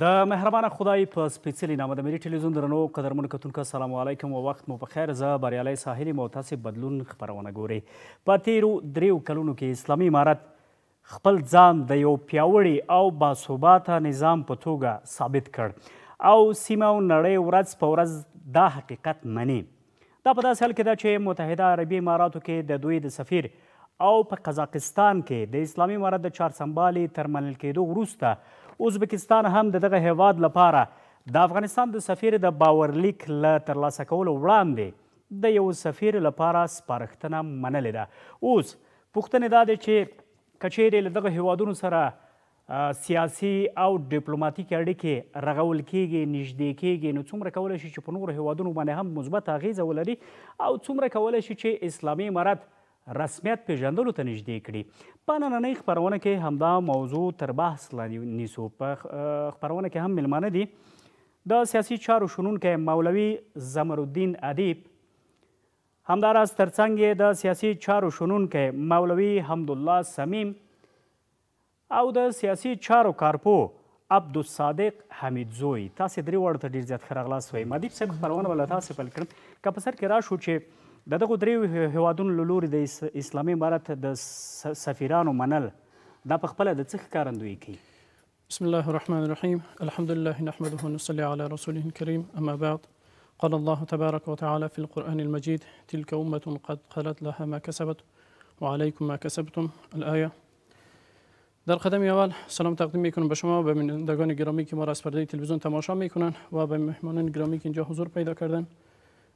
د مهربانه خدای په سپیڅلي نامه د ملي ټلویزیون درنو قدرمنو کتونکو سلام علیکم او وخت مو په خیر زه بریالی ساحلي متاسب بدلون خبرونه ګوري په تیرو دریو کلونو کې اسلامي امارت خپل ځان د یو پیاوړي او باثباته نظام په توګه ثابت کړ او سیمه او نړۍ ورځ په ورځ دا حقیقت مني دا په داسې حال کې ده چې متحده عربي اماراتو کې د دوی د سفیر او په قزاقستان کې د اسلامي امارت د چارسنبالې تر منل کېدو وروسته ازبکستان هم د دغه هیواد لپاره د افغانستان د سفیر د باورلیک له ترلاسه کولو وړاندې د یو سفیر لپاره سپارښتنه منلې ده اوس پوښتنې دا ده چې که چیرې له دغه هیوادونو سره سیاسي او ډیپلوماټیک اړیکې رغول کیږي نږدې کیږي نو څومره کولی شي چې په نورو هیوادونو باندې هم مثبت اغیزه ولري او څومره کولی شي چې اسلامي امارت رسمیت پیژندلو ته نږدې کړي په نننۍ خبرونه کې همدا موضوع تر بحث لاندې نیسو په خبرونه کې هم میلمانه دي د سیاسي چارو شنونکی مولوي زمرالدین ادیب همداراز ترڅنګ یې د سیاسي چارو شنونکی مولوي حمدالله سمیم او د سیاسي چارو کارپو عبدالصادق حمید زوی تاسې درې واړو ته ډېر زیات ښه راغلاست ویم ادیب صاحب خپرونه به له تاسې پیل کړم که په سر کې راشو چې د دغو دریو هیوادونو له لوري د اسلامي امارت د سفیرانو منل دا په خپله د څه ښکارندویي کوي بسم الله الرحمن الرحيم الحمد لله نحمده ونصلي على رسوله الكريم أما بعد قال الله تبارك وتعالى في القرآن المجيد تلك أمة قد خلت لها ما كسبت وعليكم ما كسبتم الآية در قدم اول سلام تقدیم میکنم به شما و به بینندگان گرامی که ما را از پرده تلویزیون تماشا میکنن و به مهمانان گرامی که اینجا حضور پیدا کردن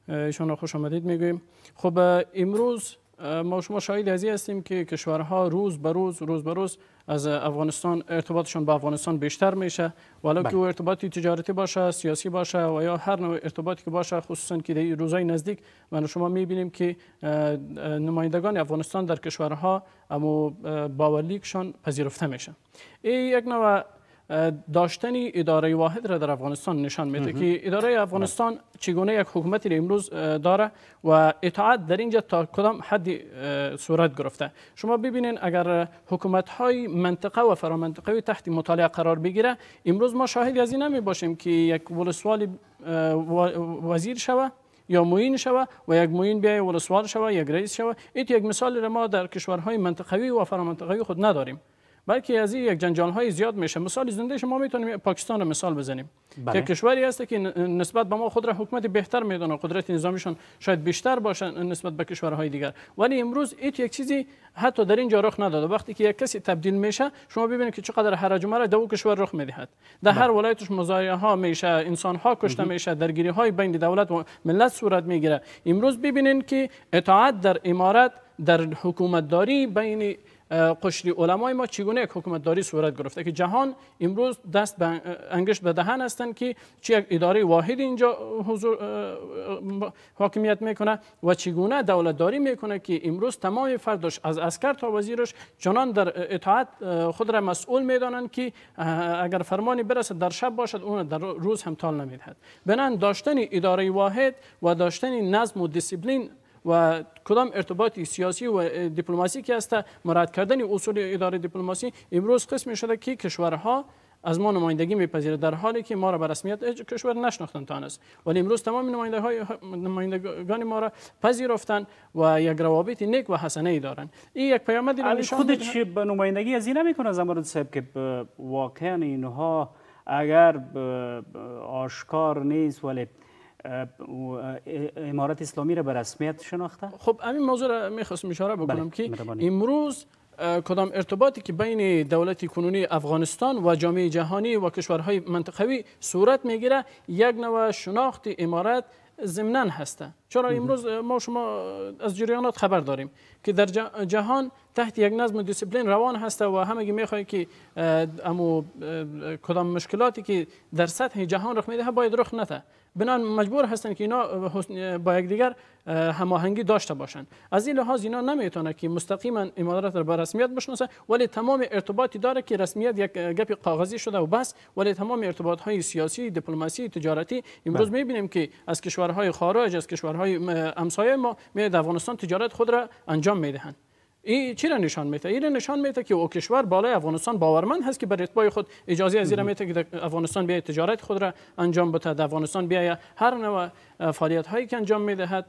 ایشان را خوش آمدید میگویم خب امروز ما شما شاهد ازی هستیم که کشورها روز به روز روز به روز از افغانستان ارتباطشون با افغانستان بیشتر میشه ولو بله. که ارتباطی تجارتی باشه سیاسی باشه و یا هر نوع ارتباطی که باشه خصوصا که در روزهای نزدیک من شما میبینیم که نمایندگان افغانستان در کشورها اما باورلیکشان پذیرفته میشه این یک نوع داشتن اداره واحد را در افغانستان نشان میده که اداره بله. افغانستان چگونه یک حکومتی امروز داره و اطاعت در اینجا تا کدام حد صورت گرفته شما ببینین اگر حکومت های منطقه و فرامنطقه تحت مطالعه قرار بگیره امروز ما شاهد از این نمی باشیم که یک ولسوال وزیر شوه یا موین شوه و یک موین بیای ولسوال شوه یا رئیس شوه این یک مثال را ما در کشورهای منطقوی و فرامنطقوی خود نداریم بلکه از یک جنجال های زیاد میشه مثال زنده ما میتونیم پاکستان رو مثال بزنیم بله. که کشوری هست که نسبت به ما خود را حکومت بهتر میدونه قدرت نظامشون شاید بیشتر باشه نسبت به کشورهای دیگر ولی امروز ایت یک چیزی حتی در اینجا رخ نداده وقتی که یک کسی تبدیل میشه شما ببینید که چقدر هرج و مرج دو کشور رخ میدهد در هر بله. ولایتش مزایه ها میشه انسان ها کشته میشه درگیری های بین دولت و ملت صورت میگیره امروز ببینین که اطاعت در امارت در حکومتداری بین قشری علمای ما چگونه یک حکومتداری صورت گرفته که جهان امروز دست به انگشت به دهن هستند که چه یک اداره واحد اینجا حضور حاکمیت میکنه و چگونه دولتداری میکنه که امروز تمام فردش از اسکر تا وزیرش چنان در اطاعت خود را مسئول میدانند که اگر فرمانی برسد در شب باشد اون در روز هم تال نمیدهد بنان داشتن اداره واحد و داشتن نظم و دیسیپلین و کدام ارتباطی سیاسی و دیپلماسی که است مراد کردن اصول اداره دیپلماسی امروز قسم شده که کشورها از ما نمایندگی میپذیره در حالی که ما را به رسمیت کشور نشناختن تانست ولی امروز تمام نماینده نمایندگان ما را پذیرفتن و یک روابط نیک و حسنه ای دارن این یک پیامد را نشان خود چی به نمایندگی از این نمیکنه زمرد صاحب که واقعا اینها اگر آشکار نیست ولی امارت اسلامی را به رسمیت شناخته خب همین موضوع را میخواستم اشاره بله، بکنم که امروز کدام ارتباطی که بین دولت کنونی افغانستان و جامعه جهانی و کشورهای منطقوی صورت میگیره یک نوع شناخت امارت زمنان هسته. چرا امروز ما شما از جریانات خبر داریم که در جهان تحت یک نظم و روان هسته و همگی میخوای که امو کدام مشکلاتی که در سطح جهان رخ میده باید رخ نده بنان مجبور هستند که اینا با یکدیگر هماهنگی داشته باشند از این لحاظ اینا نمیتونه که مستقیما امارات را به رسمیت بشناسه ولی تمام ارتباطی داره که رسمیت یک گپ کاغذی شده و بس ولی تمام ارتباط های سیاسی دیپلماسی تجارتی امروز بله. میبینیم که از کشورهای خارج از کشورهای همسایه ما می افغانستان تجارت خود را انجام میدهند این چی را نشان میده این نشان میده که او کشور بالای افغانستان باورمند هست که بر اتباع خود اجازه از میده که افغانستان بیای تجارت خود را انجام بده در افغانستان بیای هر نوع فعالیت هایی که انجام میدهد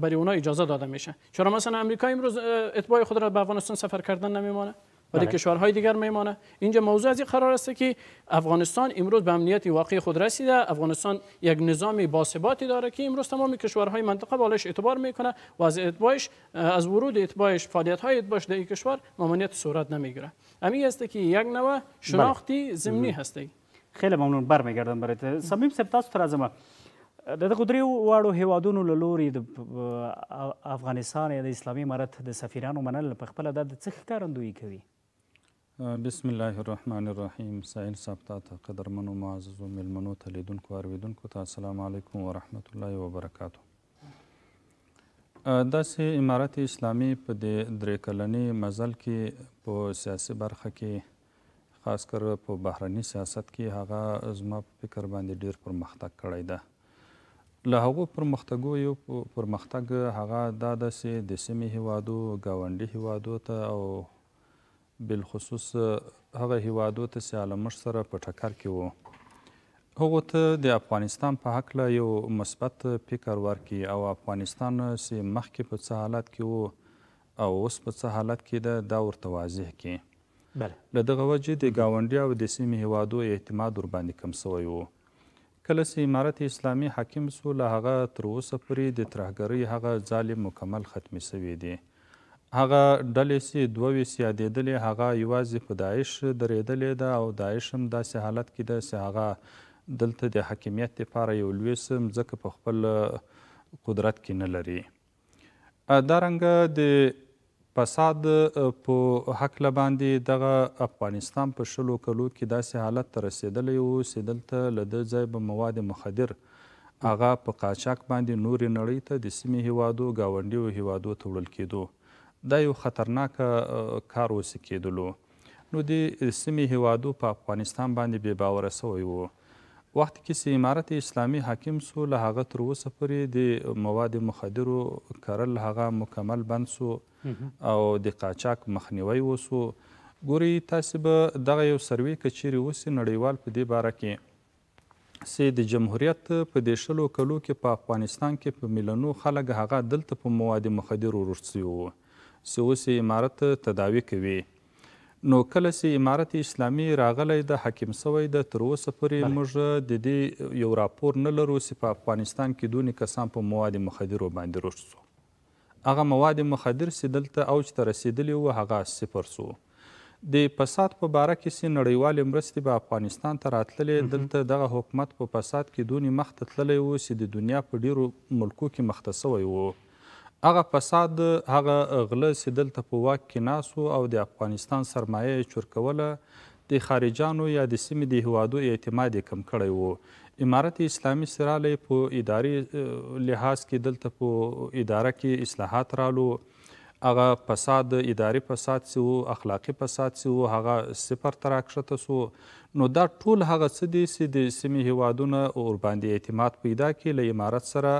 برای اونا اجازه داده میشه چرا مثلا امریکا امروز اتباع خود را به افغانستان سفر کردن نمیمانه و در بله. کشورهای دیگر میمانه اینجا موضوع از این قرار است که افغانستان امروز به امنیت واقعی خود رسیده افغانستان یک نظام باثباتی داره که امروز تمام کشورهای منطقه بالش اعتبار میکنه و از اتباعش از ورود اتباعش فعالیت های اتباعش در کشور ممانعت صورت نمیگیره همین است که یک نوع بله. شناختی ضمنی هستی خیلی ممنون برمیگردم برات سمیم سپ تاسو تر داد د دغه دریو واړو هیوادونو له افغانستان یا د اسلامی امارت د سفیرانو منل په خپله دا د څه ښکارندویي کوي بسم الله الرحمن الرحیم سایل صاحب تاسو قدرمنو معزز او ملمنو ته لیدونکو اوریدونکو ته السلام علیکم ورحمت الله وبرکاتو داسې امارت اسلامي په د درې کلنې مزل کې په سیاسي برخه کې خاص کر په بهرنی سیاست کې هغه زما په فکر باندې ډیر پرمختګ کړی ده له هغو پرمختګو یو پرمختګ هغه دا داسې د سیمې هیوادو ګاونډي هیوادو ته او بالخصوص هغه هیوادو ته چې عالمش سره په ټکر کې وو هغو ته د افغانستان په هکله یو مثبت فکر ورکړي او افغانستان چې مخکې په څه حالت کې وو او اوس په څه حالت کې ده دا ورته واضح کړي بله له دغه وجې د ګاونډي او د سیمې هیوادو اعتماد ورباندې کم سوی و کله چې امارت اسلامي حاکم سو له هغه تر اوسه پورې د ترهګرۍ هغه ظالم مکمل ختمې سوی دی هغه ډلې چې دوه ویشت یادېدلې هغه یوازې په داعش درېدلې ده او داعش هم داسې حالت کې ده چې هغه دلته د حاکمیت لپاره یو لوی څه مځکه په خپل قدرت کې نه لري دارنګه د فساد په هکله باندې دغه افغانستان په شلو کلو کې داسې حالت ته رسېدلی و چې دلته له ده ځای به مواد مخدر هغه په قاچاق باندې نورې نړۍ ته د سیمې هیوادو ګاونډیو هیوادو ته وړل کېدو دا یو خطرناک کار اوسې کېدلو نو د سیمې هوادو په افغانستان باندې بې باوره سوی وو وخت کې چې امارت اسلامي حاکم سو له هغه تر اوسه پورې د مواد مخدرو کرل هغه مکمل بند سو او د قاچاق مخنیوي وسو ګوري تاسو به دغه یو سروي کچيري وسی نړیوال په دې باره کې سي د جمهوریت په دیشلو کلو کې په افغانستان کې په ملنو خلک هغه دلته په مواد مخدرو ورسي وو سی اوس امارت تداوي کوي نو کله چې امارت اسلامي راغلی د حاکم سوی د تر اوسه پورې موږ د دې یو راپور نه لرو چې په افغانستان کې دونې کسان په مواد مخدرو باندې روږد سو هغه مواد مخدر چې دلته اوج ته رسېدلی وو هغه صفر سو د فساد په باره کې چې نړیوالې مرستې به افغانستان ته راتللې دلته دغه حکومت په فساد کې دونې مخته تللی و چې د دنیا په ډیرو ملکو کې مخته سوی و هغه فساد هغه غله چې دلته په واک کې ناسو او د افغانستان سرمایه یې چورکوله د خارجانو یا د سیمې د هیوادو اعتماد یې کم کړی و امارت اسلامي سرالی په اداري لحاظ کې دلته په اداره کې اصلاحات رالو هغه فساد اداري فساد سی وو اخلاقی فساد سی وو هغه صفر تر راکښته سو نو دا ټول هغه څه دي چې د سیمې هیوادونه ورباندې اعتماد پیدا کړي له امارت سره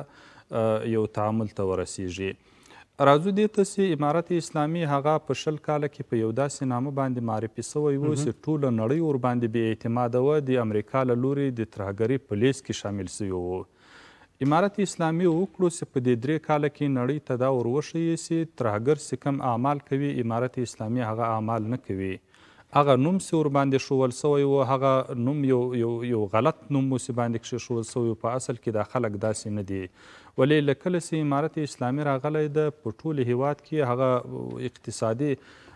یو تعامل ته ورسیږي راځو دې ته چې امارت اسلامي هغه په شل کاله کې په یو داسې نامه باندې معرفي سوی و چې ټوله نړۍ ورباندې بې اعتماده وه د امریکا له لوري د ترهګرۍ په لیست کې شامل سوی و امارت اسلامي وکړو چې په دې درې کاله کې نړۍ ته دا وروښیي چې ترهګر چې کم اعمال کوي امارت اسلامي هغه اعمال نه کوي هغه نوم چې ورباندې ښوول سوی و هغه نوم یو یو یو غلط نوم و چې باندې کښېښول سوی په اصل کې دا خلک داسې نه دي ولې له کله چې امارت اسلامي راغلی ده په ټول هیواد کې هغه اقتصادي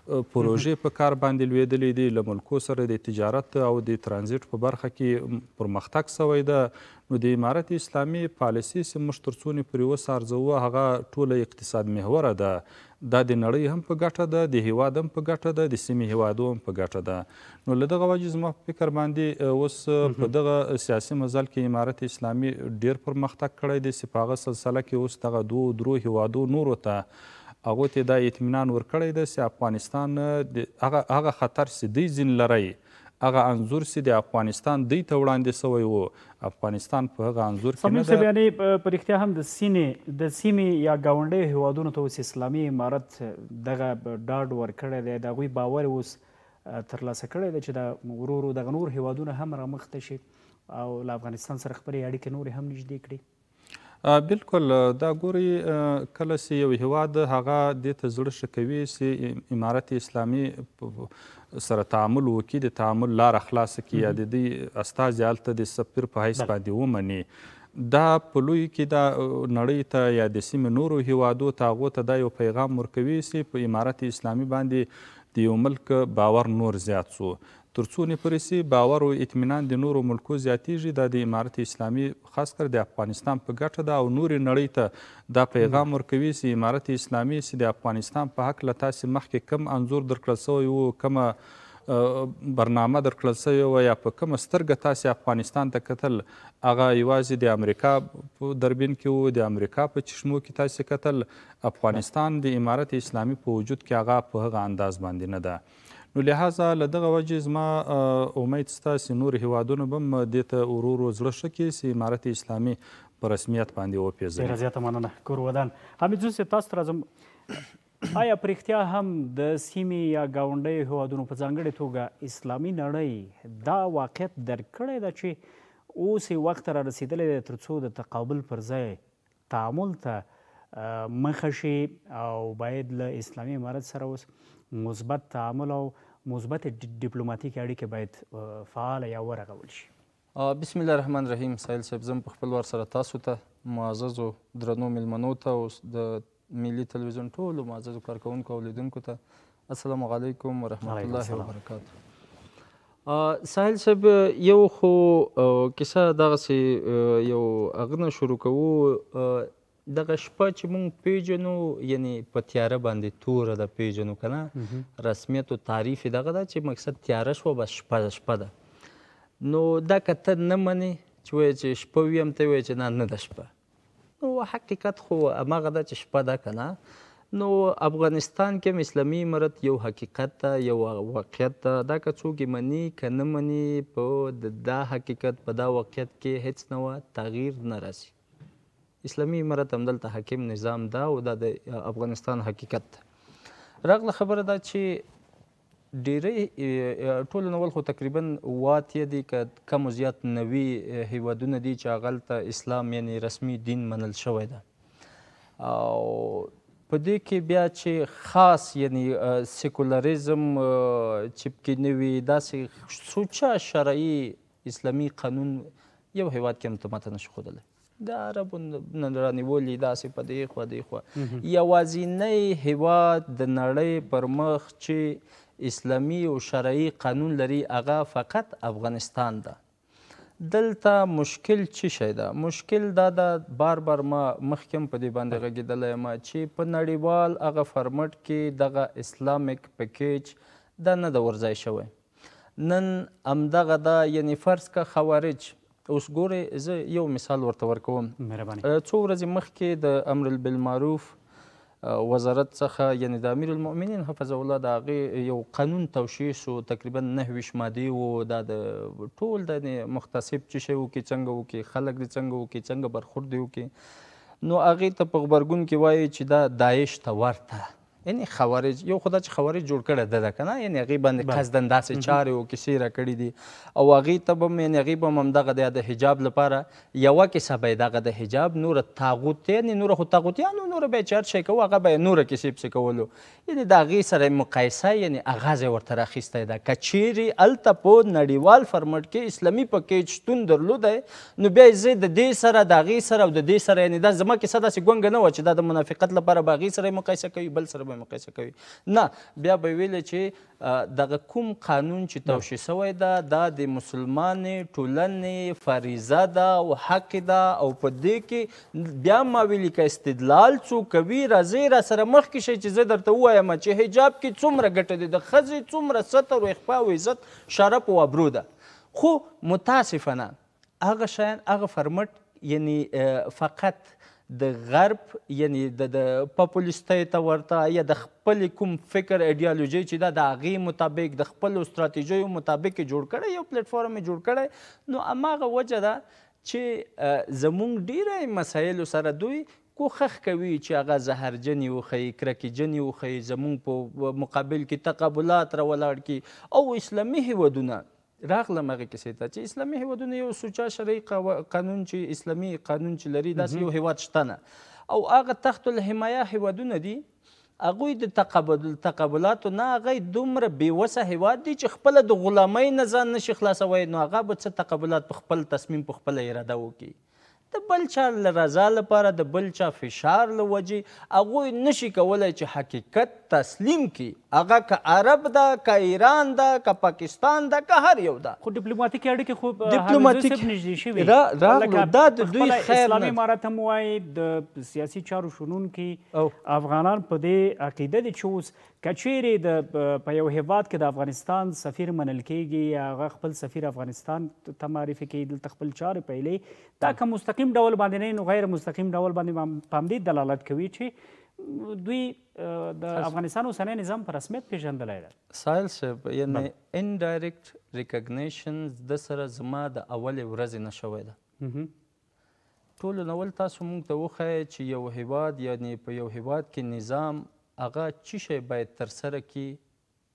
پروژې په کار باندې لویدلې دي له ملکو سره د تجارت او د ترانزیټ په برخه کې پرمختګ سوی ده نو د امارت اسلامي پالیسي چې موږ تر څو نه پرې وسارځوو هغه ټوله اقتصاد محوره ده دا د نړۍ هم په ګټه ده د هیواد هم په ګټه ده د سیمې هیوادو هم په ګټه ده نو له دغه وجې زما په فکر باندې اوس په دغه سیاسي مزل کې امارت اسلامي ډیر پرمختګ کړی دی چې په هغه سلسله کې اوس دغه دوو درو هیوادو نورو ته هغه ته دا اطمینان ورکړی دی چې افغانستان هغه هغه خطر چې دی ځین لري هغه انزور سي د افغانستان دی ته وړاندې سوی وو افغانستان په هغه انزور کې نه ده یعنی په رښتیا هم د سینې د سیمې یا گاونډي هوادونو ته اوس اسلامي امارت دغه ډاډ ورکړی دی د هغوی باور اوس ترلاسه کړی دی چې د ورورو دغه نور هوادونه هم رامخته شي او له افغانستان سره خپلې اړیکې نورې هم نږدې کړي بالکل دا ګوري کله چې یو هیواد هغه دې ته زړه ښه کوي چې امارت اسلامي سره تعامل وکړي د تعامل لاره خلاصه کړي یا د دې استازي هلته د سفیر په حیث باندې ومني دا په لوی کې دا نړۍ ته یا د سیمې نورو هیوادو ته هغو ته دا یو پیغام ورکوي چې په امارت اسلامي باندې د یو ملک باور نور زیات سو ترڅو نه پرسي باور او اطمینان د نورو ملکو زیاتیږي د امارت اسلامي خاص کر د افغانستان په ګټه ده او نور نړۍ ته دا پیغام ورکوي چې امارت اسلامي سي د افغانستان په حق لته سي مخکې کم انزور درکړل سوی وو کمه برنامه درکړل سوی وه یا په کومه سترګه تاسې افغانستان ته کتل هغه یوازې د امریکا په دربین کې و د امریکا په چشمو کې تاسې کتل افغانستان د امارت اسلامي په وجود کې هغه په هغه انداز باندې نه ده نو لهدا له دغه وجې زما امید ستاسو نور هوادونه بم د ته ورور زړه شکه سي امارت اسلامي په رسمیت باندې وپیژني ډیره زیاته مننه کور ودان حمید جون تاسو راځم آیا پرختیا هم د سیمې یا گاونډي هوادونو په ځانګړې توګه اسلامي نړۍ دا واقعیت درک کړی ده چې اوس یې وخت را رسېدلی دی تر څو د تقابل پر ځای تعامل ته مخه شي او باید له اسلامي امارت سره اوس مثبت تعامل او مثبت ډیپلوماټیک اړیکې باید فعال یا ورغول شي بسم الله الرحمن الرحیم سایل صاحب زم په خپل ور سره تاسو ته معززو درنو ملمنو ته اوس د ملي تلویزیون ټولو معززو کارکونکو او لیدونکو ته السلام علیکم ورحمت الله وبرکاته ساحل صاحب یو خو کیسه دغسې یو اغنه شروع کوو دغه شپه چې مونږ پیژنو یعنی په تیاره باندې توره ده پیژنو که نه رسمیت و تعریف یې دغه ده چې مقصد تیاره شوه بس شپه ده شپه ده نو دا که ته نه منې چې وایې چې شپه ویم ته وایې چې نه نه ده شپه نو حقیقت خو هماغه ده چې شپه ده که نه نو افغانستان کې هم اسلامي امارت یو حقیقت ده یو واقعیت ده دا که څوک یې مني که نه مني په دا حقیقت په دا واقعیت کې هیڅ نوه تغییر نه راځي اسلامي امارت همدلته حاکم نظام ده او دا د افغانستان حقیقت ده راغله خبره ده چې ډیری ټول نول خو تقریبا واتیه دي که کم و زیات نوي هیوادونه دي چې هغلته اسلام یعنی رسمي دین منل شوی ده او په دې کې بیا چې خاص یعنی سیکولریزم چې پکې نه وي داسې سوچه شرعي اسلامي قانون یو هیواد کې هم ته ماته نشي ښودلی د عربو نه رانیولي داسې په دې خوا دې خوا یوازینی هیواد د نړۍ پر مخ چې اسلامي او شرعي قانون لري هغه فقط افغانستان ده دلته مشکل څه شی ده مشکل دا ده بار بار ما مخکم په دې باندې غږېدلی یم چې په نړیوال هغه فرمټ کې دغه اسلامیک پکیج دا نه ده ورځای شوی نن همدغه ده یعنی فرض که خوارج اوس ګورئ زه یو مثال ورته ورکوم مهرباني څو ورځې مخکې د امر بالمعروف وزارت څخه یعنی د امیر المؤمنین حفظ الله د هغې یو قانون توشیع شو تقریبا نهه ویشت مادې و دا د ټول د مختصب چې شی وکړي څنګه وکړي خلک دې څنګه وکړي څنګه برخورد دې وکړي نو هغې ته په غبرګون کې وایي چې دا داعش ته ورته یعنی خوارج یو خدا چې خوارج جوړ کړی ده که نه یعنی هغې باندې قصدن داسې چارې او کیسې راکړي دي او هغې ته به هم یعنې هغې به هم همدغه دی د حجاب لپاره یوه کیسه به یې دغه د حجاب نوره تاغوت یعنې نوره خو تاغوتیانو نوره به یې چې هر شی کوو هغه به یې نوره کیسې پسې کولو یعنې د هغې سره مقایسه یعنې آغاز یې ورته راخیستی ده که چیرې هلته په نړیوال فرمټ کې اسلامي پکیج شتون درلودی نو بیا یې زه د دې سره د هغې سره او د دې سره یعنې دا زما کیسه داسې ګونګه نه وه چې دا د منافقت لپاره به هغې سره یې مقایسه کوي بل سره به به مقایسه کوي نه بیا به ویل چې دغه کوم قانون چې توشی شوی ده دا د مسلمانې ټولنې فریضه ده او حق ده او په دې کې بیا ما ویلي که استدلال څوک کوي راځئ راسره مخکې شئ چې زه درته ووایم چې حجاب کې څومره ګټه دی د ښځې څومره ستر او اخفا او عزت شرف او ابرو ده خو متاسفانه هغه شیان هغه فرمټ یعنی فقط د غرب یعنی د پاپولیستۍ ته ورته یا د خپل کوم فکر ایډیالوژي چې دا د هغې مطابق د خپل استراتیژیو مطابق جوړ کړی یو پلیټفارم جوړ کړی نو هماغه وجه ده چې زمونږ ډیری مسایلو سره دوی کوښښ کوي چې هغه زهرجنې وښیي کرکېجنې وښیي زمونږ په مقابل کې تقابلات راولاړ کړي او اسلامي هیوادونه راغله مغه کیسې ته چې اسلامي هیوادونه یو سوچا شرعي قانون چې اسلامي قانون چې لري داسې یو هیواد شته نه او هغه تحت الحمایه هیوادونه دي هغوی د تقبل تقبلاتو نه هغه دومره بېوسه هیواد دی چې خپله د غلامۍ نه ځان نشي خلاصوی نو هغه به څه تقبلات په خپل تصمیم په خپله اراده وکړي د بل چا له رضا لپاره د بل چا فشار له وجې هغوی نشي کولی چې حقیقت تسلیم کړي هغه که عرب ده که ایران ده که پاکستان ده که هر یو ده خو ډیپلوماتیکې اړیکې خو ډیپلوماتیک نږدې شوي راغلو دا د دوی خیر اسلامي امارت هم وایي د سیاسي چارو شنونکي افغانان په دې عقیده دي چې اوس کچېری د په یو هیواد کې د افغانستان سفیر منل کېږي هغه خپل سفیر افغانستان ته معرفي کوي دلته خپل چارې پیلې دا که مستقیم ډول باندې نه نو غیر مستقیم ډول باندې په همدې دلالت کوي چې دوی د افغانستان اوسنی نظام په رسمیت پیژندلی ده سایل صاحب یعنی انډایرکټ ریکګنیشن د سره زما د اولې ورځې نه شوی ده ټولو نول تاسو موږ ته وښایئ چې یو هیواد یعنی په یو هیواد کې نظام هغه څه شی باید ترسره کی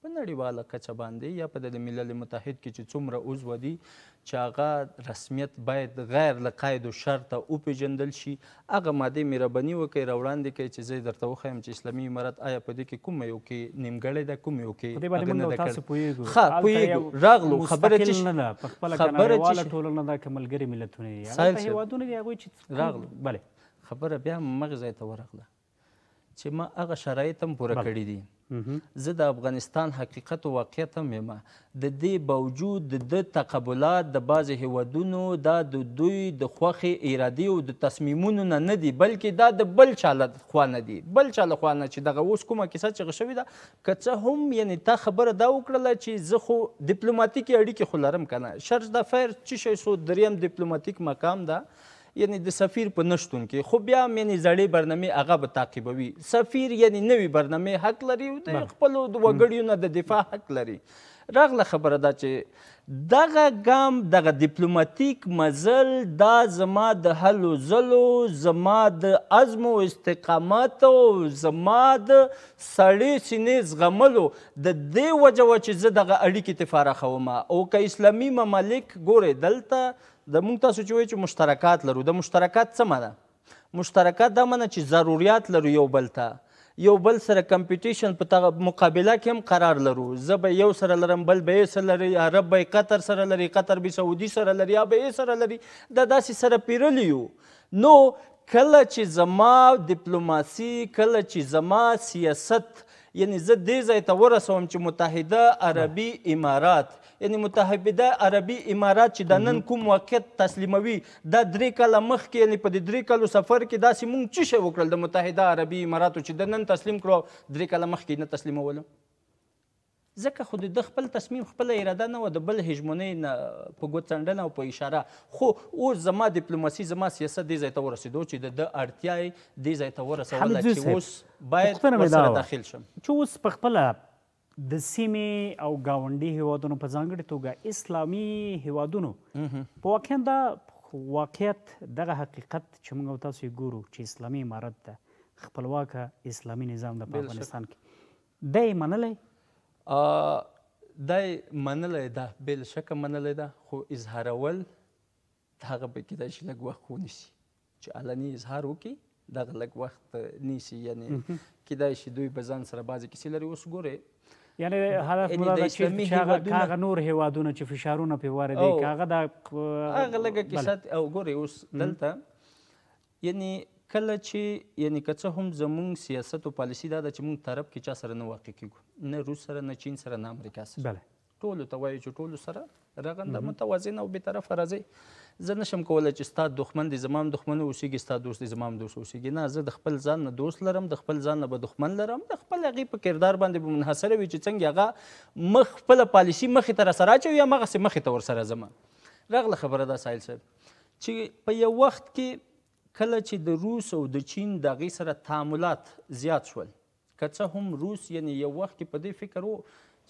په نړیواله کچه باندې یا په د ملل متحد کې چې څومره عضو دي چې هغه رسمیت باید غیر له قاید او شرط او پیژندل شي هغه ماده مهرباني وکړي راوړاندې کړي چې زه درته وخیم چې اسلامي امارت آیا په دې کې کوم یو کې نیمګړی ده کوم یو کې ښه پوهېږو راغلو خبره چې خبره چې ټولنه دا که ملګري ملتونه دي هغوی چې راغلو بله خبره بیا مغزی ته ورغله چې ما هغه شرایط هم پوره کړي دي زه د افغانستان حقیقت او واقعیت هم یم د دې باوجود د تقبلات د بعضې هیوادونو دا د دوی د خوښې ارادې او د تصمیمونو نه نه دي بلکې دا د بل چا له خوا نه دي بل چا له خوا نه چې دغه اوس کومه کیسه چې شوې ده که څه هم یعنې تا خبره دا وکړله چې زه خو ډیپلوماتیکې اړیکې خو لرم که نه شرج د فیر څه شی سو دریم ډیپلوماتیک مقام ده یعنی د سفیر په نشتون کې خو بیا یعنی زړې برنامه هغه به تعقیبوي سفیر یعنی نوې برنامه حق لري او د خپلو وګړیو نه د دفاع حق لري راغله خبره ده چې دغه ګام دغه ډیپلوماتیک مزل دا زما د هلو زلو زما د عزم او استقامت او زما د سړې سینې زغملو د دې وجه وه چې زه دغه اړیکې تفارخوم او که اسلامي ممالک ګورې دلته د مونږ تاسو چې وایو چې مشترکات لرو د مشترکات څه معنی مشترکات دا معنی چې ضروریات لرو یو بل ته یو بل سره کمپټیشن په مقابله کې هم قرار لرو زه به یو سره لرم بل به یې سره لري عرب به قطر سره لري قطر به سعودي سره لري یا به یې سره لري دا داسې سره پیرلی یو نو کله چې زما ډیپلوماسي کله چې زما سیاست یعنی زه دې ځای ته ورسوم چې متحده عربي امارات یعنی متحده عربي امارات چې د نن کوم واقعیت تسلیموي دا درې کاله مخکې یعنی په دې درې کالو سفر کې داسې مونږ څه شی وکړل د متحده عربي اماراتو چې د نن تسلیم کړو درې کاله مخکې نه تسلیمولو ځکه خو د خپل تصمیم خپل اراده نه و د بل هژمونۍ نه په ګوتڅنډنه او په اشاره خو اوس زما ډیپلوماسي زما سیاست دې ځای ته ورسېدو چې د ده اړتیا یې دې ځای ته ورسوله چې اوس باید ورسره داخل شم چې اوس په خپله د سیمې او ګاونډي هیوادونو په ځانګړې توګه اسلامي هیوادونو په واقعا دا واقعیت دغه حقیقت چې موږ تاسو ګورو چې اسلامي امارت ده خپلواکه اسلامي نظام د افغانستان کې دی منلی دا منلې ده بل شک منلې ده خو اظهارول هغه به کېدای شي لږ وخت ونیسي چې علني اظهار وکړي دغه لږ وخت نیسي یعنی کېدای شي دوی به ځان سره بعضې کیسې لري اوس ګورئ یعنی هدف مو دا چې هغه نور هیوادونه چې فشارونه پې واردوي که هغه د هغه لږه کیسه او ګورئ اوس دلته یعنی کله چې یعنی که څه هم زمونږ سیاست او پالیسي دا ده چې موږ طرف کې چا سره نه واقع کیږو نه روس سره نه چین سره نه امریکا سره بله ټولو ته وایو چې ټولو سره رغنده متوازن او بېطرفه راځئ زه نشم کولی چې ستا دښمن دی زما هم دښمن اوسېږي ستا دوست دی زما هم دوست اوسېږي نه زه د خپل ځان نه دوست لرم د خپل ځان نه به دښمن لرم د خپل هغې په کردار باندې به منحصره وي چې څنګه هغه مخ خپله پالیسي مخې ته راسره اچوي یا مغسې مخې ته ورسره ځم راغله خبره ده سایل صاحب چې په یو وخت کې کله چې د روس او د چین د هغې سره تعاملات زیات شول که څه هم روس یعنی یو وخت کې په دې فکر و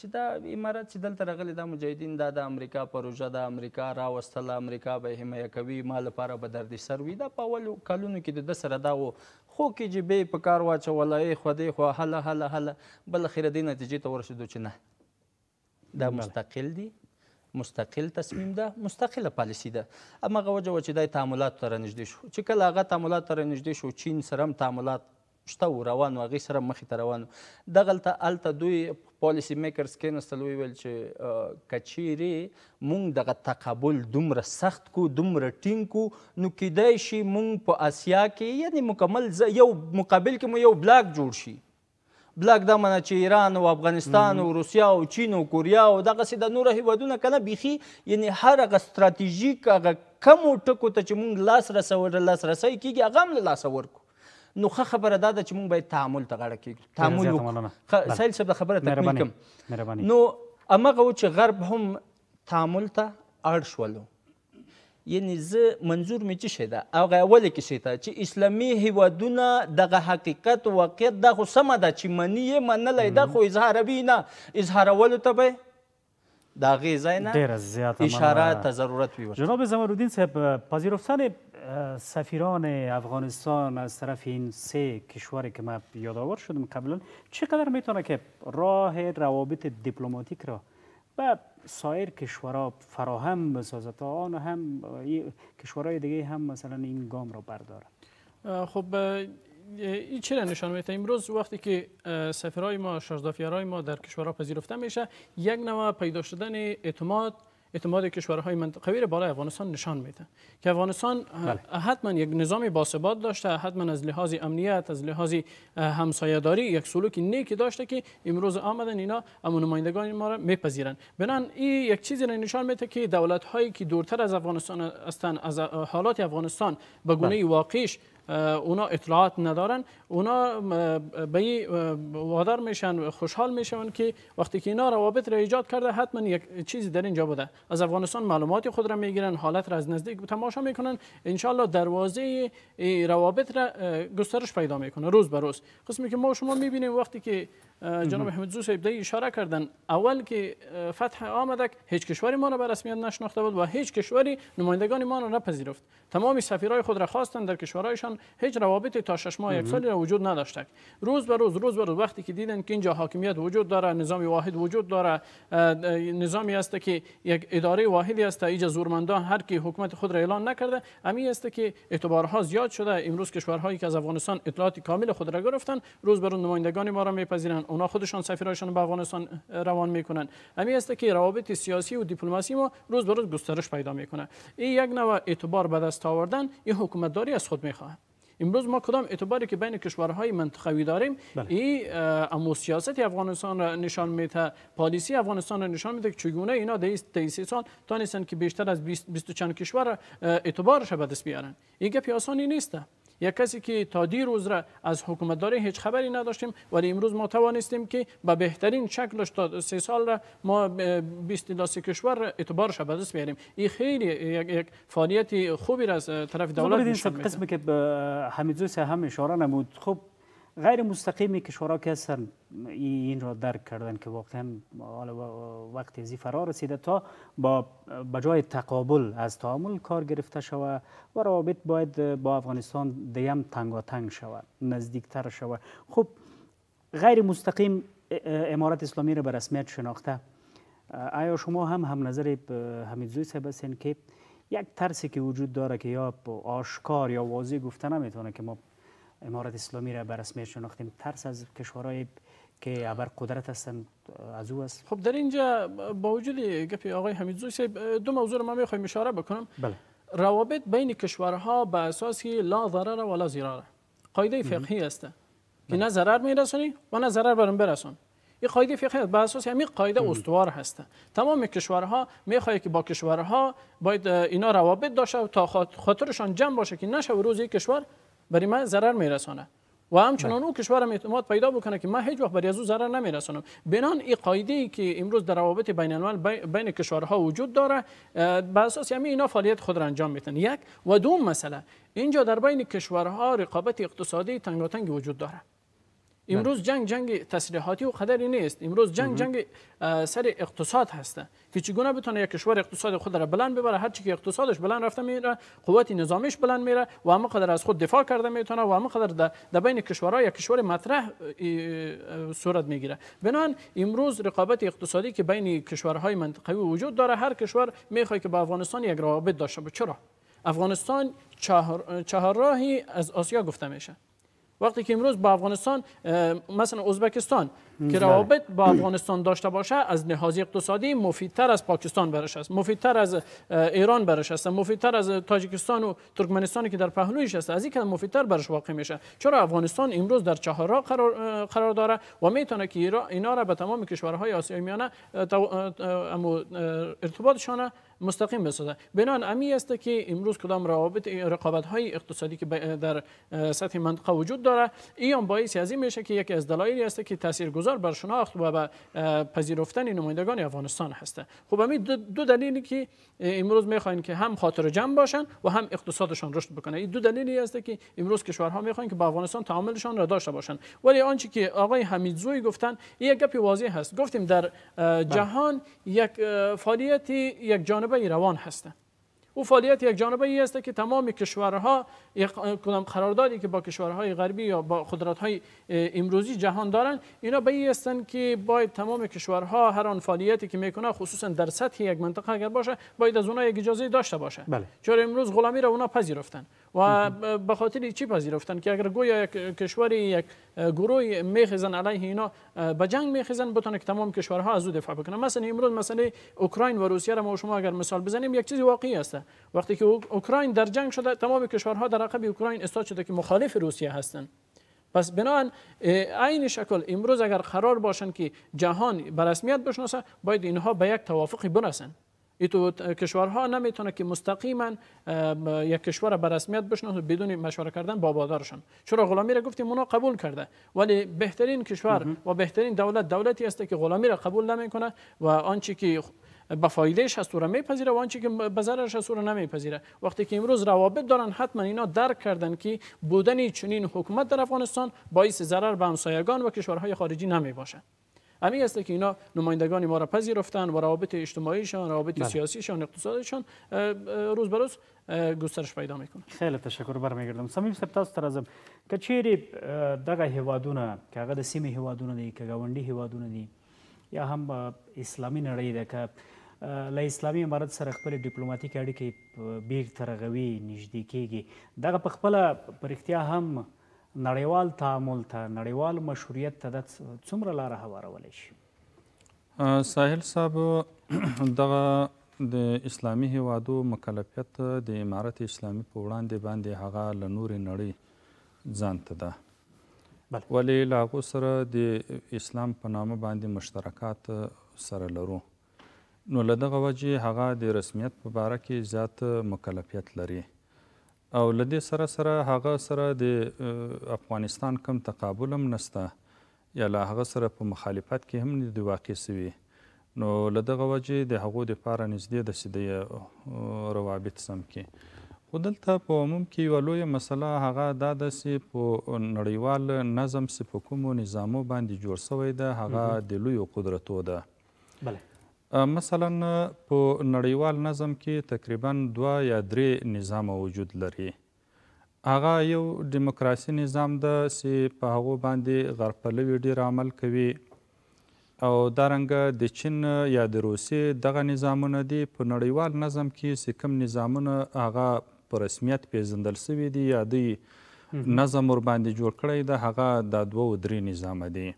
چې دا امارات چې دلته راغلی دا مجاهدین دا د امریکا پروژه د امریکا راوستله امریکا به حمایه کوي ما لپاره به دردسر وي دا په اولو کلونو کې د ده سره دا و خو کې جیبې په کار واچوله ای خدای خو هله هله هله بل خیره دې نتیجې ته ورسېدو چې نه دا مستقل دی مستقل تصمیم ده مستقله پالیسي ده هماغه وجه وه چې دی تعاملاتو ته رانږدې شو چې کله هغه تعاملاتو ته رانږدې شو چین سره هم تعاملات شته و روان و هغې سره مخې ته روان و دغلته هلته دوی پالیسي میکرز کېناستل وویل چې که چیرې موږ دغه تقبل دومره سخت کو دومره ټینګ کو نو کیدای شي موږ په اسیا کې یعنې مکمل یو مقابل کې مو یو بلاک جوړ شي بلک دا منه چې ایران او افغانستان او روسیا او چین او کوریا او دغسې د نورو هیوادونه کنه بیخي یعنی هر هغه ستراتیژیک هغه کمو ټکو ته چې موږ لاس رسول لاسرسی کیږي هغه هم له لاسه ورکو نو ښه خبره دا ده چې موږ باید تعامل ته غاړه کیږو تعامل وکړو سایل صاحب د خبره تکمیل کوم نو همغه و چې غرب هم تعامل ته اړ شولو یعنی زه منظور مې څه شی ده هغه اوله کې شی ده چې اسلامي هیوادونه دغه حقیقت واقعیت دا خو سمه ده چې مني یې منلی ده خو اظهاروي نه اظهارولو ته به د هغې ځای نه اشاره ته ضرورت وي جناب زمرالدین صاحب پذیرفتن سفیران افغانستان از طرف این سه کشوری که ما یادآور شدم قبلا چقدر میتونه که راه روابط دیپلماتیک را و سایر کشورها فراهم بسازد تا آن هم کشورهای دیگه هم مثلا این گام را بردارن خب این چرا نشان میده امروز وقتی که سفرهای ما شارژدافیرهای ما در کشورها پذیرفته میشه یک نوع پیدا شدن اعتماد اعتماد کشورهای منطقوی رو برای افغانستان نشان میده که افغانستان بله. حتما یک نظام باثبات داشته حتما از لحاظ امنیت از لحاظ همسایه‌داری یک سلوک نیکی داشته که امروز آمدن اینا امون نمایندگان ما را میپذیرن بنان این یک چیزی را نشان میده که دولت هایی که دورتر از افغانستان هستند از حالات افغانستان به گونه بله. واقعیش اونا اطلاعات ندارن اونا به وادر میشن خوشحال میشن که وقتی که اینا روابط را ایجاد کرده حتما یک چیزی در اینجا بوده از افغانستان معلومات خود را میگیرن حالت را از نزدیک تماشا میکنن ان دروازه روابط را گسترش پیدا میکنه روز به روز قسمی که ما شما میبینیم وقتی که جناب محمد صاحب بدی اشاره کردن اول که فتح آمدک هیچ کشوری ما را به رسمیت نشناخته بود و هیچ کشوری نمایندگان ما را نپذیرفت تمام سفیرای خود را خواستند در کشورهایشان هیچ روابط تا شش ماه یک سالی را وجود نداشت. روز به روز روز به روز وقتی که دیدن که اینجا حاکمیت وجود داره نظام واحد وجود داره نظامی است که یک اداره واحدی است ایجا زورمندان هر کی حکومت خود را اعلان نکرده امی است که اعتبارها زیاد شده امروز کشورهایی که از افغانستان اطلاعات کامل خود را گرفتن روز به روز نمایندگان ما را میپذیرند اونا خودشان سفیرایشان به افغانستان روان میکنن همین است که روابط سیاسی و دیپلماسی ما روز به روز گسترش پیدا میکنه این یک نوع اعتبار به دست آوردن این حکومتداری از خود میخواهد امروز ما کدام اعتباری که بین کشورهای منطقوی داریم بله. این امو سیاست افغانستان را نشان میده پالیسی افغانستان را نشان میده که چگونه اینا در این سال تانیستن که بیشتر از 20 چند کشور اعتبارش به دست بیارن این گپی آسانی نیسته یک کسی که تا دیروز را از حکومتداری هیچ خبری نداشتیم ولی امروز ما توانستیم که به بهترین شکلش تا سه سال را ما 20 سه کشور اعتبارش به دست بیاریم این خیلی یک فعالیت خوبی را از طرف خب، دولت نشون قسم که سه هم اشاره نمود خب غیر مستقیم کشورها که این را درک کردن که واقعا وقت زی فرا رسیده تا با جای تقابل از تعامل کار گرفته شود و روابط باید با افغانستان دیم تنگ شود نزدیکتر شود خب غیر مستقیم امارت اسلامی را به رسمیت شناخته آیا شما هم هم نظر حمیدزوی صاحب هستین که یک ترسی که وجود داره که یا آشکار یا واضح گفته نمیتونه که ما امارت اسلامی را به رسمیت شناختیم ترس از کشورهای که ابر قدرت هستن از او است خب در اینجا با وجود گپ آقای حمید حمیدزو دو موضوع رو من میخوایم اشاره بکنم بله. روابط بین کشورها به اساس لا ضرر و لا زیراره. قاعده فقهی است بله. که نه ضرر میرسونی و نه ضرر برن برسون این قاعده فقهی به اساس همین قاعده استوار هست تمام کشورها میخواد که با کشورها باید اینا روابط داشته تا خاطرشان جمع باشه که نشه روز کشور برای من ضرر میرسانه و همچنان او کشورم اعتماد پیدا بکنه که من هیچ وقت برای از او ضرر نمیرسانم بنان این قاعده ای که امروز در روابط بین الملل بین کشورها وجود داره به اساس همین یعنی اینا فعالیت خود را انجام میتن یک و دوم مسئله اینجا در بین کشورها رقابت اقتصادی تنگاتنگ وجود داره امروز جنگ جنگ تسلیحاتی و قدری نیست امروز جنگ جنگ سر اقتصاد هسته که چگونه بتونه یک کشور اقتصاد خود را بلند ببره هر چی که اقتصادش بلند رفته میره قوت نظامیش بلند میره و همه قدر از خود دفاع کرده میتونه و همه قدر در بین کشورها یک کشور مطرح صورت میگیره بنان امروز رقابت اقتصادی که بین کشورهای منطقه وجود داره هر کشور میخواد که با افغانستان یک روابط داشته باشه چرا افغانستان چهار راهی از آسیا گفته میشه وقتی که امروز با افغانستان مثلا ازبکستان که بله. روابط با افغانستان داشته باشه از نهاز اقتصادی مفیدتر از پاکستان برش است مفیدتر از ایران برش است مفیدتر از تاجیکستان و ترکمنستان که در پهلویش است از این که مفیدتر برش واقع میشه چرا افغانستان امروز در چهار قرار, قرار داره و میتونه که اینا را به تمام کشورهای آسیای میانه ارتباطشان مستقیم بسازد بنان امی است که امروز کدام روابط رقابت های اقتصادی که در سطح منطقه وجود داره این باعث از این میشه که یکی از دلایلی است که تاثیرگذار بر شناخت و به پذیرفتن نمایندگان افغانستان هسته خب امی دو, دلیلی که امروز میخواین که هم خاطر جمع باشن و هم اقتصادشان رشد بکنه این دو دلیلی است که امروز کشورها میخواین که با افغانستان تعاملشان را داشته باشن ولی آنچه که آقای حمیدزوی گفتن یک گپی واضح هست گفتیم در بله. جهان یک فعالیت یک جانب جانبه روان هستن او فعالیت یک جانبه ای است که تمام کشورها کدام قراردادی که با کشورهای غربی یا با های امروزی جهان دارن، اینا به این هستن که باید تمام کشورها هر آن فعالیتی که میکنه خصوصا در سطح یک منطقه اگر باشه باید از اونها یک اجازه داشته باشه بله. چون امروز غلامی را اونا پذیرفتن و به خاطر چی پذیرفتن که اگر گویا یک کشوری یک گروه میخزن، علیه اینا به جنگ میخزن بتونه که تمام کشورها از او دفاع بکنه مثلا امروز مسئله اوکراین و روسیه را ما شما اگر مثال بزنیم یک چیزی واقعی است وقتی که اوکراین در جنگ شده تمام کشورها در عقب اوکراین استاد شده که مخالف روسیه هستند پس بناهن عین شکل امروز اگر قرار باشن که جهان به رسمیت بشناسه باید اینها به یک توافقی برسن تو کشورها نمیتونه که مستقیما یک کشور به رسمیت بشناسه بدون مشوره کردن با بادارشان چرا غلامی را گفتیم اونا قبول کرده ولی بهترین کشور و بهترین دولت دولتی است که غلامی را قبول نمیکنه و آنچه که به فایدهش هست را میپذیره و آنچه که به ضررش هست نمیپذیره وقتی که امروز روابط دارن حتما اینا درک کردن که بودن چنین حکومت در افغانستان باعث ضرر به همسایگان و کشورهای خارجی نمیباشه. همین است که اینا نمایندگان ما را پذیرفتن و روابط اجتماعیشان روابط سیاسیشان اقتصادشان روز به روز گسترش پیدا میکنه خیلی تشکر برمیگردم سمیم صاحب تاسو تر ازم که چیرې دغه هیوادونه که هغه د سیمې هیوادونه دي که ګاونډي هیوادونه دي یا هم اسلامي نړۍ ده که له اسلامي امارت سره خپل ډیپلوماتیک اړیکې بیرته رغوي نږدې کیږي دغه په خپله په رښتیا هم نړیوال تعامل ته نړیوال مشروعیت ته د څومره لاره هوارولی شي ساحل صاحب دغه د اسلامي هیوادو مکلفیت د امارت اسلامي په وړاندې باندې هغه له نورې نړۍ ځانته ده بله. ولې له هغو سره د اسلام په نامه باندې مشترکات سره لرو نو له دغه وجې هغه د رسمیت په باره کې زیات مکلفیت لري او لدې سره سره هغه سره د افغانستان کم تقابل هم نسته یا له هغه سره په مخالفت کې هم نه دی واقع سوي نو له دغه وجې د هغو دپاره نږدې داسې د روابط سم کې خو دلته په عموم کې یوه لویه مسله هغه دا ده چې په نړیوال نظم چې په کومو نظامو باندې جوړ سوی ده هغه د لویو قدرتو ده بله مثلا په نړیوال نظم کې تقریبا دوه یا درې نظام وجود لري هغه یو دیموکراسي نظام ده چې په هغه باندې غرب پلوي ډیر عمل کوي او دارنګه د چین یا د روسیې دغه نظامونه دي په نړیوال نظم کې چې کوم نظامونه هغه په رسمیت پیژندل سوي دي یا دوی نظم ور باندې جوړ کړی ده هغه د دوه درې نظام دي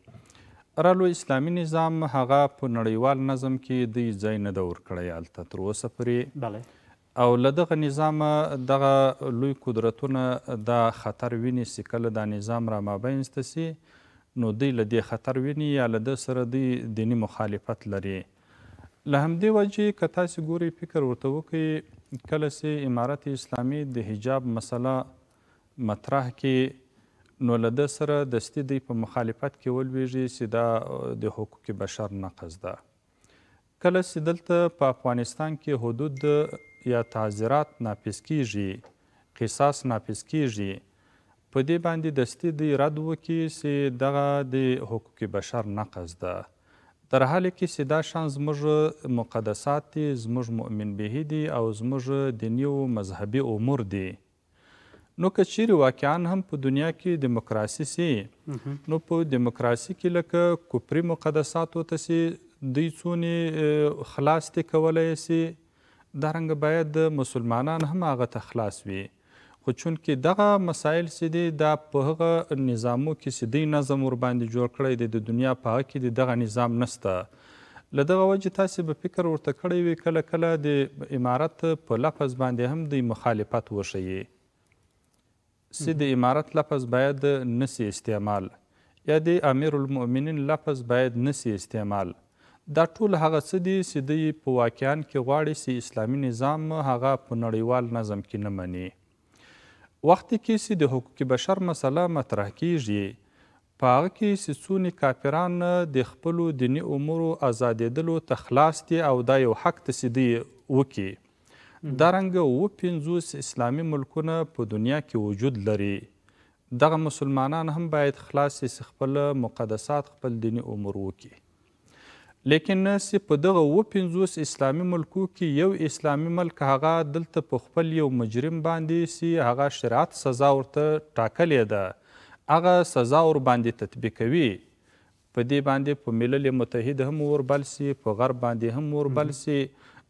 رالو اسلامي نظام هغه په نړیوال نظم کې دوی ځای نه ده ورکړی هلته تر اوسه پورې او له دغه نظامه دغه لوی قدرتونه دا خطر ویني چې کله دا نظام را مابینسته سي نو دوی له دې خطر ویني یا له ده سره دوی دیني مخالفت لري له همدې وجې که تاسې ګورئ فکر ورته وکړئ کله چې امارت اسلامي د حجاب مسله مطرح کې نو له ده سره دستي دی په مخالفت کې ولویږي چې دا د حقوق بشر نقض ده کله چې دلته په افغانستان کې حدود یا تعذیرات ناپیس کیږي قصاص ناپیس کیږي په دې باندې دستي دی رد وکړي چې دغه د حقوق بشر نقض ده تر حال کې سدا شان زموږ مقدسات دي زموږ مؤمن به دي او زموږ دینی او مذهبي امور دي نو که چیرې واقعا هم په دنیا کې دیموکراسي سي نو په دیموکراسي کې لکه کفري مقدساتو ته سي دوی څونې خلاص تې کولی سي دارنګه باید مسلمانان هم هغه ته خلاص وي خو چونکې دغه مسایل سي دي دا په هغه نظامو کې سي دی نظم ورباندې جوړ کړی دی د دنیا په هغه کې دغه نظام نسته له دغه وجې تاسې به فکر ورته کړی وي کله کله د امارت په لفظ باندې هم دوی مخالفت وښیي سی د امارت لفظ باید نسی استعمال یا د امیر المؤمنین لفظ باید نسی استعمال دا ټول هغه څه دي چې دوی په واقعیان کې غواړي چې اسلامي نظام هغه په نړیوال نظم کې نه مني وخت کې چې د حقوق بشر مسله مطرح کیږي په هغه کې چې څونې کافران د خپلو دیني امورو ازادېدلو ته خلاص دي او دا یو حق ته چې دوی وکړي دارنګه اووه پنځوس اسلامي ملکونه په دنیا کې وجود لري دغه مسلمانان هم باید خلاص سي خپل مقدسات خپل دینی امور وکړي لیکن سی په دغه و پنځوس اسلامي ملکو کې یو اسلامي ملک هغه دلته په خپل یو مجرم باندې سی هغه شریعت سزا ورته ټاکلې ده هغه سزا ور باندې تطبیقوي په دې باندې په ملل متحد هم ور بل سي په غرب باندې هم ور بل سي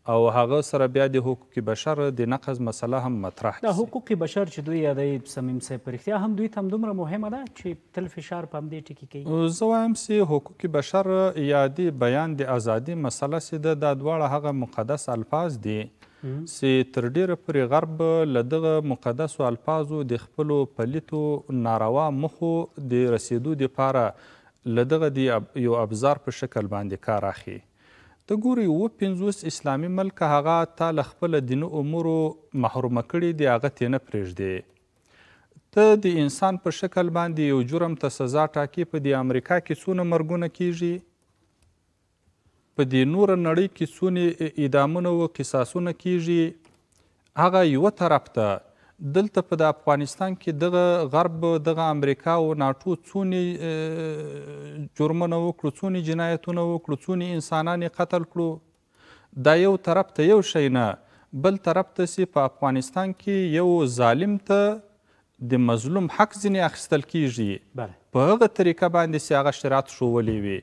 او هغه سره بیا د حقوق بشر د نقض مسله هم مطرح ده حقوق بشر چې دوی یادې سمیم سه پرختیا هم دوی تم دومره مهمه ده چې تل فشار په دې ټکی کوي زه وایم سي حقوق بشر یادې بیان د ازادي مسله سي د دواړه هغه مقدس الفاظ دي سي تر ډیره پر غرب لدغه مقدس الفاظو د خپل پلیتو ناروا مخو د رسیدو د لپاره لدغه دی یو ابزار په شکل باندې کار اخی ته ګوري اووه پنځوس اسلامي ملک هغه تا له خپله دیني امورو محرومه کړي دي هغه ترې نه پرېږدي ته د انسان په شکل باندې یو جرم ته سزا ټاکي په دې امریکا کې څونه مرګونه کیږي په دې نوره نړۍ کې څونه اعدامونه و قصاصونه کیږي هغه یوه طرف ته دلته په د افغانستان کې دغه غرب دغه امریکا او ناتو څونی جرمونه وکړو څونی جنایتونه وکړو څونی انسانان قتل کړو دا یو طرف ته یو شی نه بل طرف ته سي په افغانستان کې یو ظالم ته د مظلوم حق ځینې اخیستل کیږي په هغه طریقه باندې سي هغه شرایط ښوولې وي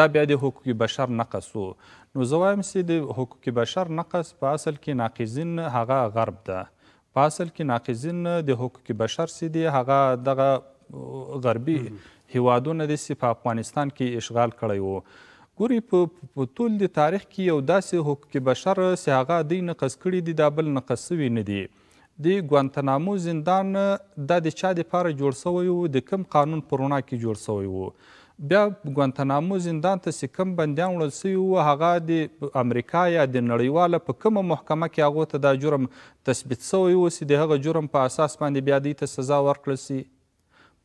دا بیا د حقوق بشر نقص و نو زه وایم سي د حقوق بشر نقص په اصل کې ناقضین هغه غرب ده په اصل کې ناقضین د حقوق بشر سي دي هغه دغه غربي هیوادونه دي چې په افغانستان کې اشغال کړی وو ګوري په ټول د تاریخ کې یو داسې حقوق بشر چې هغه دوی نقص کړي دي دا بل نقص سوي نه دي د ګوانتنامو زندان دا د چا دپاره جوړ سوی و د کوم قانون په رڼا کې جوړ سوی و بیا ګوانتنامو زندان ته چې کوم بندیان وړل سوي وو هغه د امریکا یا د نړیواله په کومه محکمه کې هغو ته دا جرم تثبیت سوی و چې د هغه جرم په اساس باندې بیا دوی ته سزا ورکړل سي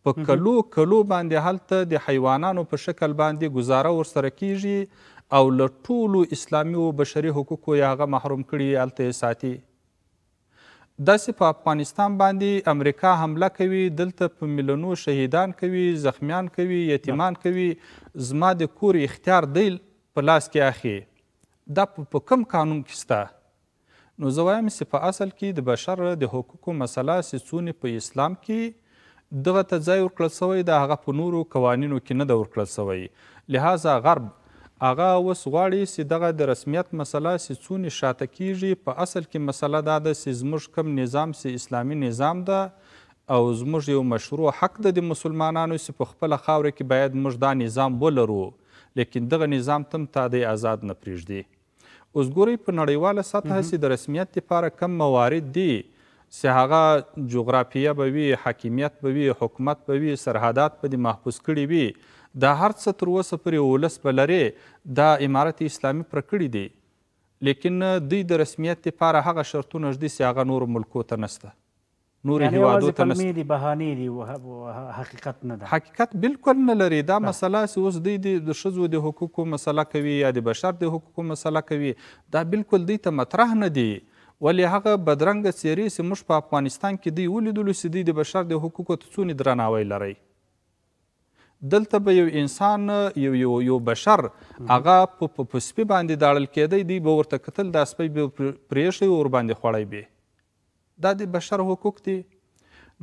په کلو کلو باندې هلته د حیوانانو په شکل باندې ګزاره ورسره کیږي او له ټولو اسلامي او بشري حقوقو یې هغه محروم کړي هلته یې ساتي داسې په افغانستان باندې امریکا حمله کوي دلته په میلیونو شهیدان کوي زخمیان کوي یتیمان کوي زما د کور اختیار دی په لاس کې اخی دا په کوم قانون کې سته نو زه وایم چې په اصل کې د بشر د حقوقو مسله چې په اسلام کې دغه ته ځای ورکړل سوی د هغه په نورو قوانینو کې نه ده ورکړل سوی لهذا غرب هغه اوس غواړي چې دغه د رسمیت مسله چې څونې شاته کیږي په اصل کې مسله دا ده چې زموږ کم نظام چې اسلامي نظام ده او زموږ یو مشروع حق ده د مسلمانانو چې په خپله خاوره کې باید موږ دا نظام ولرو لیکن دغه نظام تم تادی آزاد نه پرېږدي اوس ګورئ په نړیواله سطحه چې د رسمیت لپاره کم موارد دي سه هغه جغرافیه به وي حاکمیت به وي حکومت به وي سرحدات به دې محفوظ کړي وي دا هر څه تر اوسه پورې ولس به لرې دا امارت اسلامي پر کړي دي لیکن دوی د رسمیت لپاره هغه شرطونه ږدي چې هغه نورو ملکو ته نسته نور هیوادو ته نسته دي بهانې دي حقیقت نه ده حقیقت بالکل نه لري دا مسله چې اوس دوی د ښځو د حقوقو مسله کوي یا د بشر د حقوقو مسله کوي دا بالکل دوی ته مطرح نه دي ولې هغه بدرنګه څیرې چې موږ په افغانستان کې دوی ولیدلو چې دوی د بشر د حقوقو ته څونې درناوی لرئ دلته به یو انسان یو یو یو بشر هغه په سپي باندې داړل کېدی دی به ورته کتل دا سپی به پرېښی ور باندې خوړی بې دا د بشر حقوق دی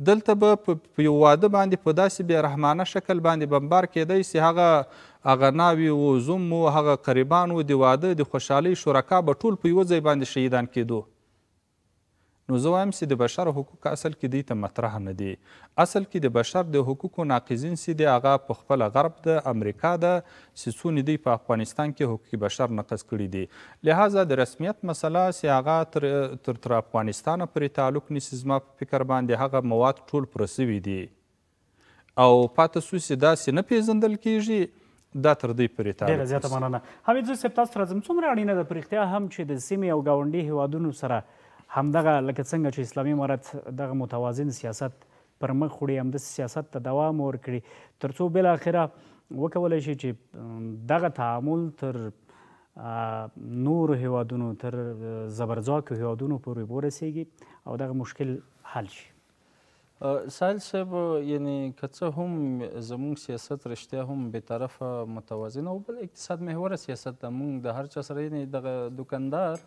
دلته به په یو واده باندې په داسې بې رحمانه شکل باندې بمبار کېدی سي هغه هغه ناوي و زوم و هغه قریبان و د واده د خوشحالۍ شرکا به ټول په یوه ځای باندې شهیدان کېدو نو زه وایم چې د بشر حقوق اصل کې دوی ته مطرح نه دي اصل کې د بشر د حقوقو ناقضین سي دی هغه په خپله غرب د امریکا ده چې څونه دوی په افغانستان کې حقوق بشر نقض کړي دي لهذا د رسمیت مسله چې هغه تر تر, تر افغانستانه پرې تعلق نیسي زما په فکر باندې هغه مواد ټول پوره سوي دي او پاتې سوی چې داسې نه پېژندل کیږي دا تر دې پورې تعلق ډېره زیاته مننه حمید زه صاحب تاسو ته راځم څومره اړینه ده پرېختیا هم چې د سیمې او ګاونډي هیوادونو سره همدغه لکه څنګه چې اسلامي امارت دغه متوازن سیاست پر مخ وړي همداسې سیاست ته دوام ورکړي تر څو بالاخره وکولی شي چې دغه تعامل تر نور هیوادونو تر زبرځاکو هیوادونو پورې ورسیږي او دغه مشکل حل شي سایل صاحب یعنی که څه هم زموږ سیاست رښتیا هم بېطرفه متوازن او بل اقتصاد محوره سیاست ده موږ د هر چا سره یعنی دغه دوکاندار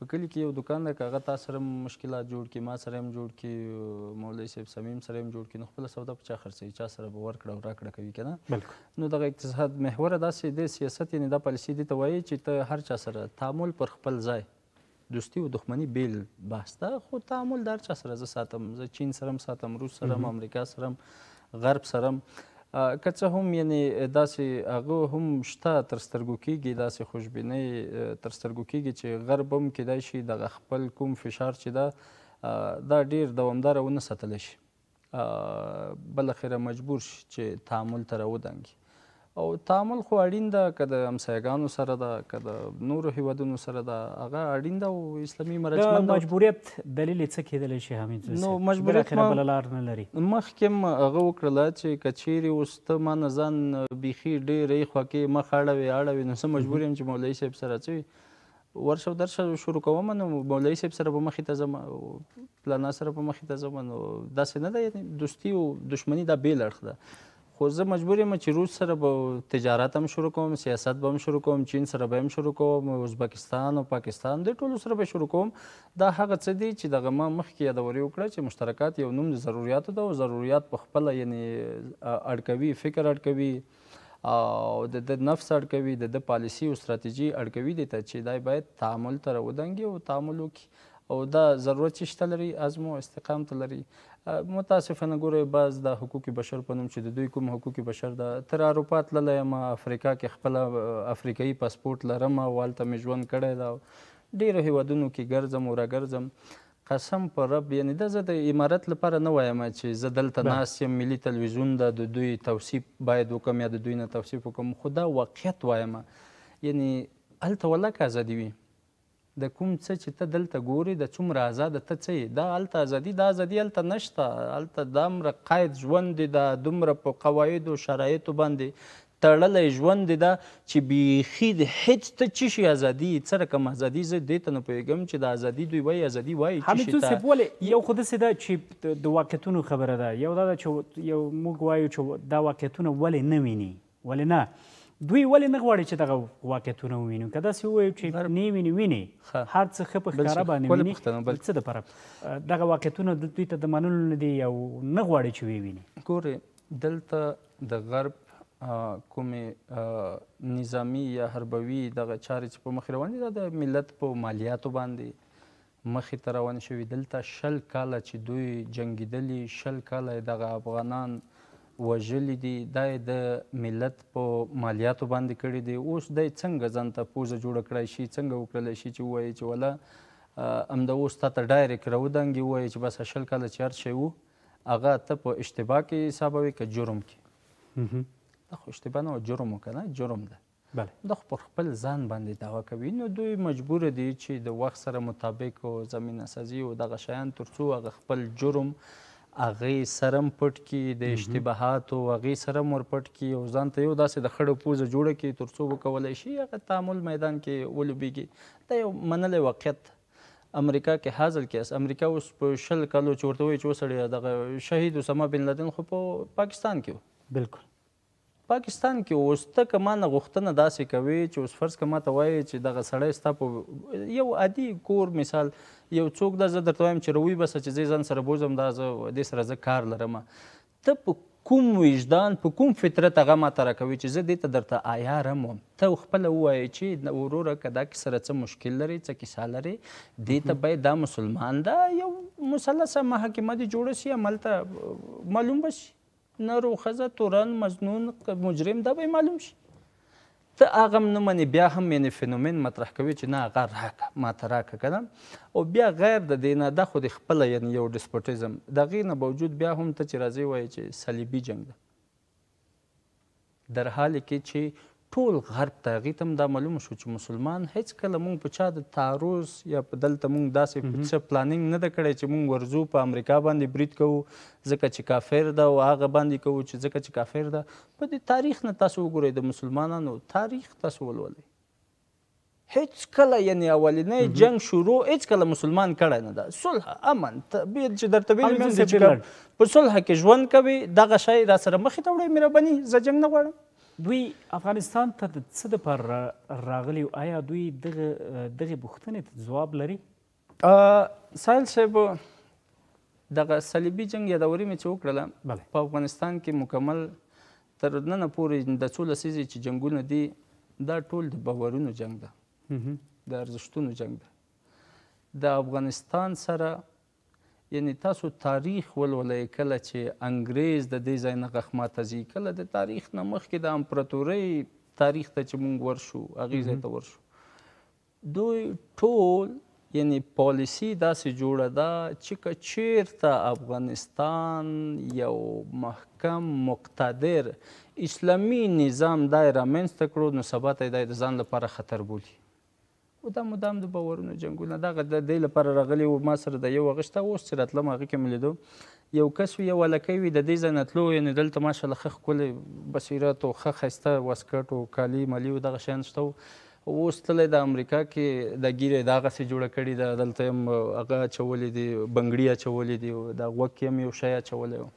په کلی کې یو دکان دی که هغه تا سره مشکلات جوړ کړي ما سره هم جوړ کړي مولوي صاحب صمیم سره هم جوړ کړي نو خپله سودا په چا خرڅوي چا سره به ورکړه او راکړه کوي که نه نو دغه اقتصاد محوره داسې دی سیاست یعنې دا پالیسي دې ته وایي چې ته هر چا سره تعامل پر خپل ځای دوستی او دښمنی بیل بحث ده خو تعامل د هر چا سره زه ساتم زه چین سره هم ساتم روس سره هم امریکا سره هم غرب سره هم که څه هم یعنی داسې هغه هم شته تر سترګو کېږي داسې خوشبینۍ تر سترګو کېږي چې غرب هم کیدای شي دغه خپل کوم فشار چې ده دا ډیر دوامداره ونه ساتلی شي بالاخره مجبور شي چې تعامل ته راودانګي او تعامل خو اړین ده که د همسایګانو سره ده که د نورو هیوادونو سره ده هغه اړین ده او اسلامي مرجمند مجبوریت دلیل یې څه کیدلی شي حمید نو مجبوریت ما بله لار نه لري مخکې م هغه وکړله چې که چیرې اوس ته ما نه ځان بیخي ډېرې خوږې مخ اړوې اړوې نو زه مجبور یم چې مولوي صاحب سره څه ورشه درشه شروع کوم نو مولوي صاحب سره به مخې ته ځم پلانا سره به مخې ته ځم نو داسې نه ده یعنې دوستي او دښمني دا بېل اړخ ده خو زه مجبور یم چې روس سره به تجارت هم شروع کوم سیاست به هم شروع کوم چین سره به هم شروع کوم ازبکستان او پاکستان د ټولو سره به شروع کوم دا هغه څه دي چې دغه ما مخکې یادوري وکړه چې مشترکات یو نوم د ضرورتو ده او ضرورت په خپله یعنی اړکوي فکر اړکوي او د د نفس اړکوي د د پالیسي او ستراتیژي اړکوي دي ته چې دا باید تعامل ته راودانګي او تعامل وکړي او دا ضرورت چې شته لري ازمو استقامت لري متاسفانه ګورئ بعض د حقوق بشر په نوم چې د دوی کوم حقوق بشر د تر اروپا تللی یم افریقا کې خپله افریقایي پاسپورټ لرم او هلته مې ژوند کړی ده ډېرو هیوادونو کې ګرځم او راګرځم قسم په رب یعنی دا زه د امارت لپاره نه وایم چې زه دلته ناست یم ملي تلویزیون د دوی توصیف باید وکم یا د دوی نه توصیف وکم خو دا واقعیت وایم یعنی هلته والله که ازادي وي د کوم څه چې ته دلته ګوري د څومره آزاده ته څه دا هلته ازادي دا ازادي هلته نشته هلته دومره قید ژوند دی دا دومره په قوایدو شرایطو باندې تړلی ژوند دی دا چې بیخي د هېڅ ته څه شي ازادي څه رقم ازادي زه دې ته نه پوهېږم چې د ازادي دوی وایي ازادي وایي حمید یوسف ولې یو خو داسې ده چې د واقعیتونو خبره ده یو دا ده چې یو موږ وایو چې دا واقعیتونه ولې نه ویني ولې نه دوی ولې نه غواړي چې دغه واقعیتونه ووینو که داسې ووایو چې نه ویني ویني هر څه ښه په ښکاره باندې ویني څه دپاره دغه واقعیتونه دوی ته د منلو نه دي او نه غواړي چې وویني ګورې دلته د غرب کومې نظامی یا حربوي دغه چارې چې په مخ روان دي د ملت په مالیاتو باندې مخې ته روان شوي دلته شل کاله چې دوی جنګېدلي شل کاله دغه افغانان وژلی دي دا د ملت په مالیاتو باندې کړی دی اوس د څنګه ځان ته پوزه جوړ کړای شي څنګه وکړل شي چې وایي چې ولا ام د اوس ته ډایرک راودانګي وایي چې بس شل کاله چار شي وو هغه ته په اشتباه کې حسابوي که جرم کې دا خو اشتباه نه جرم وکنه جرم ده بله دا خو پر خپل ځان باندې دعوا کوي نو دوی مجبور دي چې د وخت سره مطابق او زمينه سازي او دغه شیان ترڅو هغه خپل جرم آه هغه سرم پټ کی د اشتباهات او هغه سرم ور پټ کی او ځان ته یو داسې د خړو پوزه جوړه کی ترڅو وکولای شي هغه تعامل میدان کې ولوبېږي دا یو منلې واقعیت امریکا کې حاصل کیس امریکا اوس په شل کلو چورته وي چوسړي دغه شهید اسامه بن لدن خو په پاکستان کې و بالکل پاکستان کې اوس ته کما نه غوښتنه داسې کوي چې اوس فرض کما ته وایي چې دغه سړی ستا په یو عادي کور مثال یو څوک دا زه درته وایم چې روي بس چې زه ځان سره بوزم دا زه دې سره زه کار لرم ته په کوم وجدان په کوم فطرت هغه ماته راکوي چې زه دې ته درته آیا رم وم ته خپله ووایې چې وروره که دا کیسه څه مشکل لري څه کیسه لري دې ته باید دا مسلمان ده یو مسلسه محاکمه دې جوړه سي عملته معلوم به شي ناروغ ښځه تورن مجنون مجرم دا به معلوم شي ته هغه هم نه منې بیا هم یعنې فینومین مطرح کوي چې نه هغه راکړه ما ته راکړه که نه او بیا غیر د دې نه دا خو د خپله یعنې یو ډسپوټیزم د هغې نه باوجود بیا هم ته چې راځې وایې چې صلیبي جنګ ده در حال کې چې ټول غرب ته هغې ته هم دا معلومه شو چې مسلمان هیڅکله موږ په چا د تعرض یا په دلته موږ داسې څه پلانینګ نه ده کړی چې موږ ورځو په امریکا باندې برید کوو ځکه چې کافر ده او هغه باندې کوو چې ځکه چې کافر ده په دې تاریخ نه تاسو وګورئ د مسلمانانو تاریخ تاسو ولولئ هیڅ کله یعنی اولنۍ جنگ شروع هیڅ کله مسلمان کړی نه ده صلح امن بیر چې درته ویلم چې په صلح کې ژوند کوي دغه شی را سره مخې ته وړئ مهرباني زه جنګ نه غواړم دوی افغانستان ته د څه دپاره راغلي آیا دوی دغه دغې پوښتنې ته ځواب لري سایل صاحب دغه صلیبي جنګ یادوري مې چې وکړله په افغانستان کې مکمل تر ننه پورې د څو لسیزې چې جنګونه دي دا ټول د باورونو جنګ ده د ارزښتونو جنګ ده د افغانستان سره یعنی تاسو تاریخ ولولئ کله چې انګریز د دې ځای نه غخماته ځي کله د تاریخ نه مخکې د امپراتورۍ تاریخ ته چې موږ ورشو هغې ځای ته ورشو دوی ټول یعنی پالیسی داسې جوړه ده دا چې که چیرته افغانستان یو محکم مقتدر اسلامي نظام دی رامنځته کړو نو سبا ته یې د ځان لپاره خطر بولي مدام مدام د باورونو جنګونه دغه د دې لپاره راغلی و ما سره د یو غشته اوس چې راتلم هغه کې مې یو کس وي یو هلکی وي د دې ځای نه تلو یعنې دلته ماشاءالله ښه ښکلی بصیرت و ښه ښایسته واسکټ و کالي ملي و دغه شیان شته و اوس تللی د امریکا کې د ګیره یې دغسې جوړه کړې ده دلته هم هغه اچولې دي بنګړي اچولې دي د غوږ کې هم یو شی اچولی و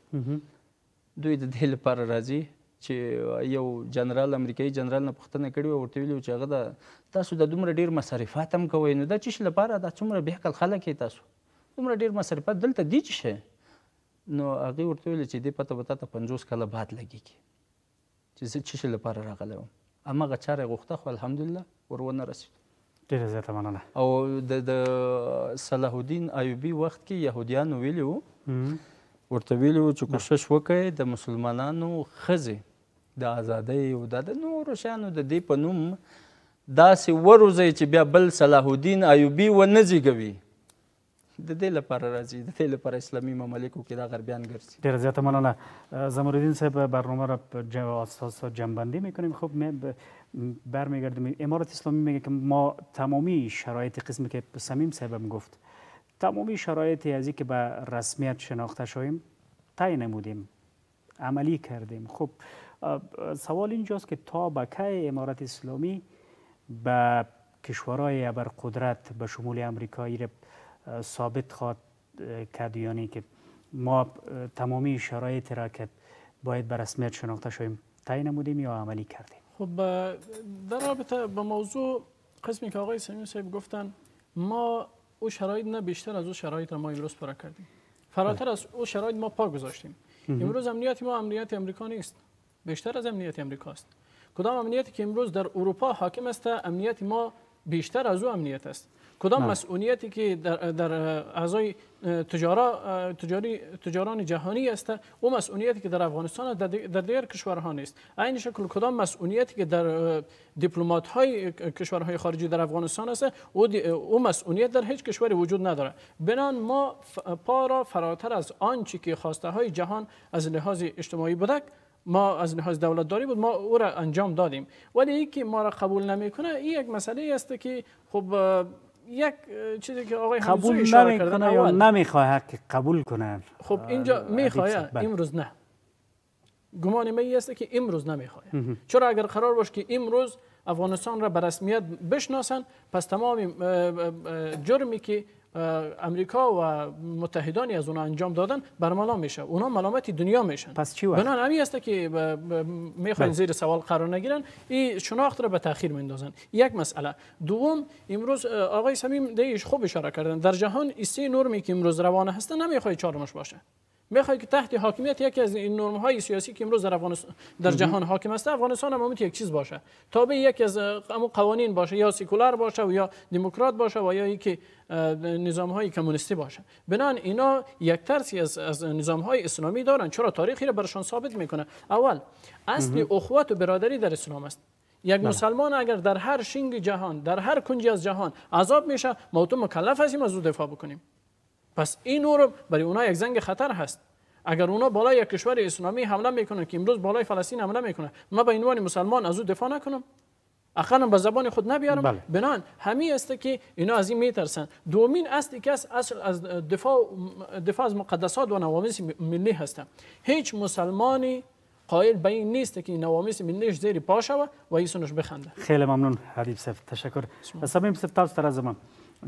دوی د دې لپاره راځي چې یو جنرال امریکایي جنرال نه پوښتنه کړې وه ورته ویلي چې هغه د تاسو د دومره ډېر مصارفات هم کوئ نو دا څه شي لپاره دا څومره بېعقل خلک یې تاسو دومره ډېر مصارفات دلته دي څه شی نو هغې ورته ویلي چې دې پته به تاته پنځوس کاله بعد لګېږي چې زه څه شي لپاره راغلی وم هماغه چاره یې غوښته خو الحمدلله ور ونه رسېد ډېره زیاته مننه او د د صلاح الدین ایوبي وخت کې یهودیانو ویلي وو ورته ویلي وو چې کوشش وکړئ د مسلمانانو ښځې د ازادۍ او د نورو شیانو د دې په نوم داسې وروزی چې بیا بل صلاح الدین ایوبي ونه زیږوي د دې لپاره راځي د دې لپاره اسلامي مملکو کې دا غربیان ګرځي ډیر زیات مننه زمردین صاحب برنامه را اساس جنبندی میکنیم خب می برمیگردیم امارات اسلامی میگه که ما تمامی شرایط قسمی که سمیم صاحبم گفت تمامی شرایطی از که به رسمیت شناخته شویم تعیین نمودیم عملی کردیم خب سوال اینجاست که تا بکه امارت اسلامی به کشورهای قدرت، به شمول امریکایی را ثابت خواهد کرد یعنی که ما تمامی شرایط را که باید به رسمیت شناخته شویم تعیین نمودیم یا عملی کردیم خب در رابطه به موضوع قسمی که آقای سمیون صاحب گفتن ما او شرایط نه بیشتر از او شرایط را ما امروز پرا کردیم فراتر از او شرایط ما پا گذاشتیم امروز امنیت ما امنیت امریکا نیست بیشتر از امنیت است کدام امنیتی که امروز در اروپا حاکم است امنیت ما بیشتر از او امنیت است کدام بله. مسئولیتی که در, در اعضای تجاران جهانی است او مسئولیتی که در افغانستان در دیگر کشورها نیست عین شکل کدام مسئولیتی که در دیپلمات های کشورهای خارجی در افغانستان است او, او مسئولیت در هیچ کشوری وجود نداره بنان ما پا را فراتر از آنچه که خواسته های جهان از لحاظ اجتماعی بودک ما از لحاظ دولت داری بود ما او را انجام دادیم ولی یکی ما را قبول نمیکنه این یک مسئله است که خب یک چیزی که آقای قبول کنه یا که قبول کنه خب اینجا میخواه بله. امروز نه گمان می است که امروز خواهد چرا اگر قرار باش که امروز افغانستان را به رسمیت بشناسن پس تمام جرمی که امریکا و متحدانی از اون انجام دادن برملا میشه اونا ملامت دنیا میشن پس چی وقت؟ که میخواین بله. زیر سوال قرار نگیرن این شناخت را به تاخیر میندازن یک مسئله دوم امروز آقای سمیم دیش خوب اشاره کردن در جهان این سه نورمی که امروز روانه هستن نمیخواد چهارمش باشه میخوای که تحت حاکمیت یکی از این نرم های سیاسی که امروز در جهان حاکم است افغانستان هم یک چیز باشه تابع یکی از قوانین باشه یا سکولار باشه و یا دموکرات باشه و یا اینکه نظام های کمونیستی باشه بنان اینا یک ترسی از, از نظام های اسلامی دارن چرا تاریخی را برشان ثابت میکنه اول اصل اخوت و برادری در اسلام است یک بله. مسلمان اگر در هر شینگ جهان در هر کنجی از جهان عذاب میشه ما تو مکلف هستیم از او دفاع بکنیم پس این نور برای اونها یک زنگ خطر هست اگر اونا بالای یک کشور اسلامی حمله میکنن که امروز بالای فلسطین حمله میکنن ما به عنوان مسلمان از او دفاع نکنم اخرن به زبان خود نبیارم بله. بنان همی است که اینا از این میترسن دومین است که از اصل از دفاع دفاع از مقدسات و نوامیس ملی هستم. هیچ مسلمانی قائل به این نیست که نوامیس ملیش زیر پا شوه و ایسونش بخنده خیلی ممنون حبیب صاحب تشکر صمیم صفت تاسو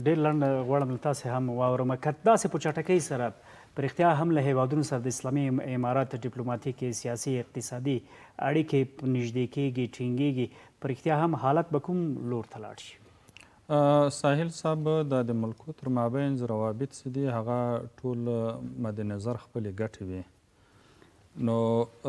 ډېر لنډ غواړم له تاسې هم واورم که داسې په چټکۍ سره په رښتیا هم له هیوادونو سره د اسلامي امارات ډیپلوماتیکې سیاسي اقتصادي اړیکې نږدې کېږي ټینګېږي په رښتیا هم حالت به کوم لور ته لاړ شي ساحل صاحب د د ملکو تر مابین روابط سدي هغه ټول مد نظر خپل ګټوي نو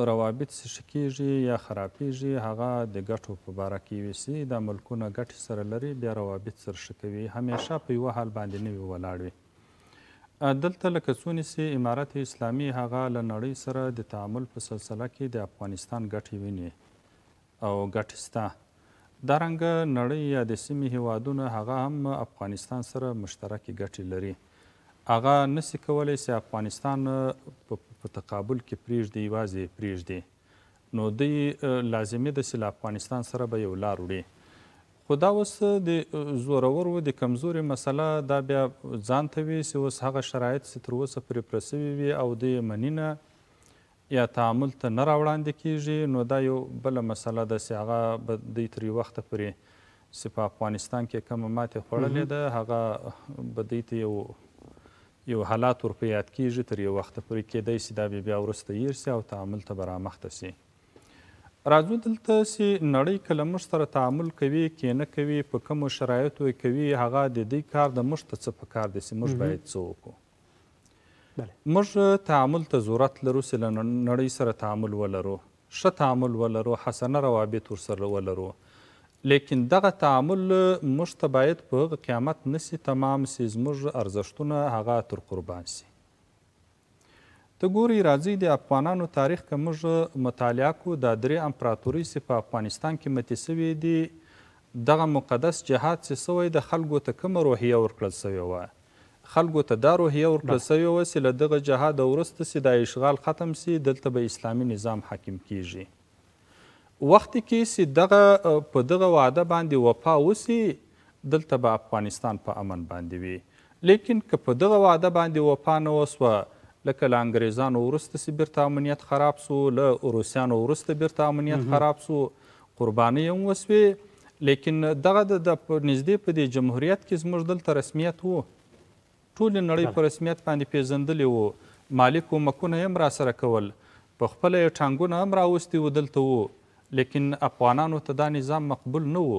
روابط شکیږي یا خرابېږي هغه د ګټو په باره کې وي سي دا ملکونه ګټې سره لري بیا روابط سره ښه کوي همیشه په یوه حال باندې نه وي ولاړ وي دلته لکه څو نیسي امارت اسلامي هغه له نړۍ سره د تعامل په سلسله کې د افغانستان ګټې ویني او ګټې سته دارنګه نړۍ یا د سیمې هیوادونه هغه هم افغانستان سره مشترکې ګټې لري هغه نسی کولی چې افغانستان په په تقابل کې پریږدي یوازې پریږدي نو دی لازمي ده چې له افغانستان سره به یو لار وړي خو دا اوس د زورورو د کمزورې مسله دا بیا ځان ته وي چې اوس هغه شرایط چې تر اوسه پرې پره سوي وي او د منینه یا تعامل ته نه راوړاندې کیږي نو دا یو بله مسله ده چې هغه به دوی تر یو وخته پورې چې په افغانستان کې کومه ماتې خوړلې ده هغه به دوی ته یو یو حالات ور په یاد کیږي تر یو وخت پورې کېدای شي دا بیا ورسته یې سي او تعامل ته برامخته سي راځو دلته سي نړۍ کله موږ سره تعامل کوي کې نه کوي په کومو شرایطو کوي هغه د دې کار د موږ ته څه په کار دی سي موږ باید څه وکړو موږ تعامل ته ضرورت لرو سي له نړۍ سره تعامل ولرو ښه تعامل ولرو حسنه روابط ورسره ولرو لیکن دغه تعامل موږ ته باید په هغه قیامت نسی تمام سي زموږ ارزښتونه هغه تر قربان سي ته ګوري راځي د افغانانو تاریخ که موږ مطالعه کو دا درې امپراتورۍ سي په افغانستان کې متې سوي دي دغه مقدس جهاد سي سوی د خلکو ته کومه روحیه ورکړل سوې وه خلکو ته دا روحیه ورکړل سوې وه سي له دغه جهاد وروسته سي دا اشغال ختم سي دلته به اسلامي نظام حاکم کیږي وخت کې چې دغه په دغه وعده باندې وفا وسی دلته به افغانستان په امن باندې وي لیکن که په دغه وعده باندې وفا نه وسوه لکه له انګریزانو وروسته چې بیرته امنیت خراب سو له روسیانو وروسته بیرته امنیت خراب سو قربانۍ هم وسوې لیکن دغه د نږدې په دې جمهوریت کې زموږ دلته رسمیت و ټولې نړۍ په رسمیت باندې پېژندلې و مالی کومکونه هم را سره کول په خپله یې ټانګونه هم راوستي و دلته و لیکن افغانانو ته دا نظام مقبول نه و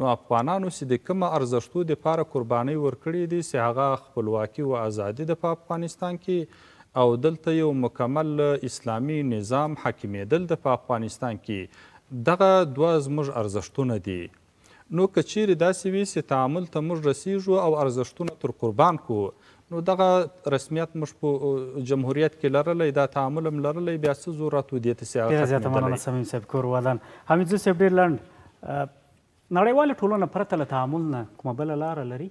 نو افغانانو چې د کومه ارزښتو دپاره قربانۍ ورکړې دي چې هغه خپلواکي او ازادي ده په افغانستان کې او دلته یو مکمل اسلامي نظام حاکمېدل ده په افغانستان کې دغه دوه زموږ ارزښتونه دي نو که چیرې داسې وي چې تعامل ته موږ رسیږو او ارزښتونه تر قربان کو نو دغه رسمیت موږ په جمهوریت کې لرلی دا تعامل هم لرلی بیا څه ضرورت و دې ته سیاحت ډېره زیاته مننه صمیم صاحب کورودان حمیدزو صاحب ډېر لنډ نړیواله ټولنه پرته له تعامل نه کومه بله لاره لري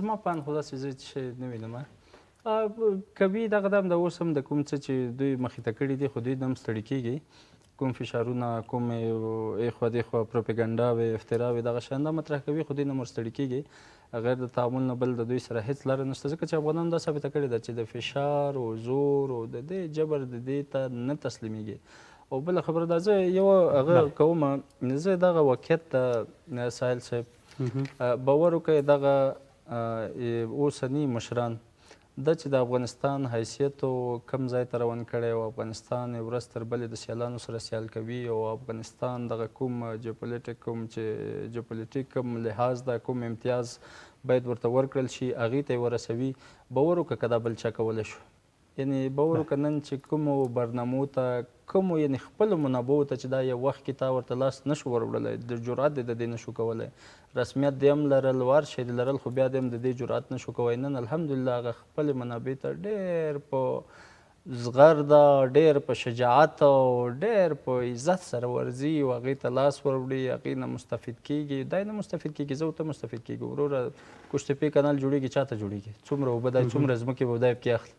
زما په اند خو داسې زه شی نه وینم کوي دا قدم د اوس هم د کوم څه چې دوی مخې ته کړي دي خو دوی دم ستړي کیږي کوم فشارونه کوم ایخوا دیخوا پروپیګنډا وي افترا وي دغه شان دا مطرح کوي خو دوی نه مور ستړي کیږي غیر د تعامل نه بل د دوی سره هیڅ لاره نشته ځکه چې افغانان دا ثابته کړې ده چې د فشار او زور او د دې جبر د دې ته نه تسلیمیږي او بل خبره دا زه یو هغه کوم زه دغه واقعیت د ساحل صاحب باور وکړئ دغه اوسني مشران دا چې د افغانستان حیثیت او کم ځای ته روان کړی او افغانستان یې ورځ تر بلې د سیالانو سره سیال کوي او افغانستان دغه کوم جیوپولیټیک کوم چې جیوپولیټیک کوم لحاظ دا کوم امتیاز باید ورته ورکړل شي هغې ته یې ورسوي باور وکړه که دا بل چا کولی شو یعنې باور وکړه نن چې کومو برنامو ته کوم یعنی خپل منابع ته چې دا یو وخت کې تا ورته لاس نشو وروړلای د جرأت د دې نشو کولای رسمیت دې هم لرل وار شي لرل خو بیا دې هم د دې جرأت نشو کولای نن الحمدلله هغه خپل منابع ته ډېر په زغرده ډېر په شجاعت او ډېر په عزت سره ورځي او هغې ته لاس وروړي هغې نه مستفید کیږي دای نه مستفید کیږي زه ورته مستفید کیږي وروره کشتپې کانال جوړېږي چا ته جوړېږي څومره اوبه دای څومره ځمکې به دای پکې اخلي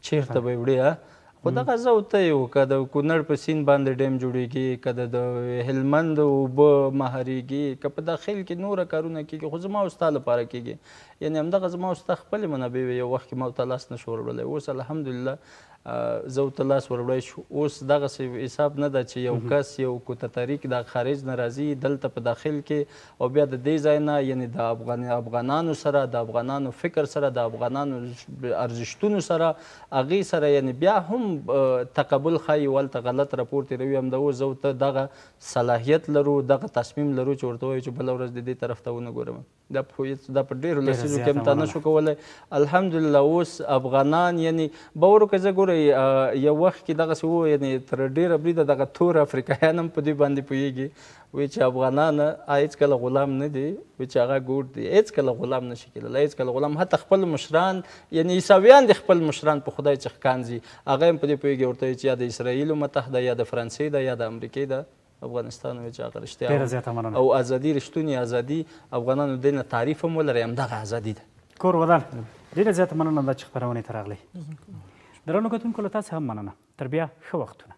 چېرته به یې وړي خو دغه زه ته یو که د کونړ په سیند باندې ډیم جوړیږي که د هلمند اوبه مهارېږي که په داخل کې نوره کارونه کېږي خو زما او ستا لپاره کېږي یعنې همدغه زما او ستا خپلې منابع وې یو وخت کې ما ورته لاس نه شو وړلی اوس الحمدلله زه ورته لاس وروړی شو اوس دغسې حساب نه ده چې یو کس یو کوتتری کې د خارج نه راځي دلته په داخل کې او بیا د دې ځای نه یعنې د افغان افغانانو سره د افغانانو فکر سره د افغانانو ارزښتونو سره هغې سره یعنې بیا هم تقبل ښایي هلته غلط راپور تېروي همدا اوس زه ورته دغه صلاحیت لرو دغه تصمیم لرو چې ورته ووایو چې بله ورځ د دې طرف ته ونه ګورم دا په دا په ډېرو لسیزو کې هم تا نه شو کولی الحمدلله اوس افغانان یعنې باور که زه ګورم ګورئ یو وخت کې دغسې وو یعنی تر ډېره بریده دغه تور افریقایان هم په دوی باندې پوهېږي وایي چې افغانان هېڅکله غلام نه دي وایي چې هغه ګوډ دي هېڅکله غلام نشي کېدلی هېڅکله غلام حتی خپل مشران یعنی عیساویان د خپل مشران په خدای څخه کانځي هغه هم په دې پوهېږي ورته چې یا د اسرائیل متحده یا د فرانسې ده یا د امریکې ده افغانستان وی چې هغه رښتیا او ازادي رښتونی ازادي افغانانو د نه تعریف هم ولري همدغه ازادي ده کور ودان ډېره زیاته مننه ده چې خپرونې ته راغلی درنو کتونکو له تاسو هم مننه تر بیا ښه وختونه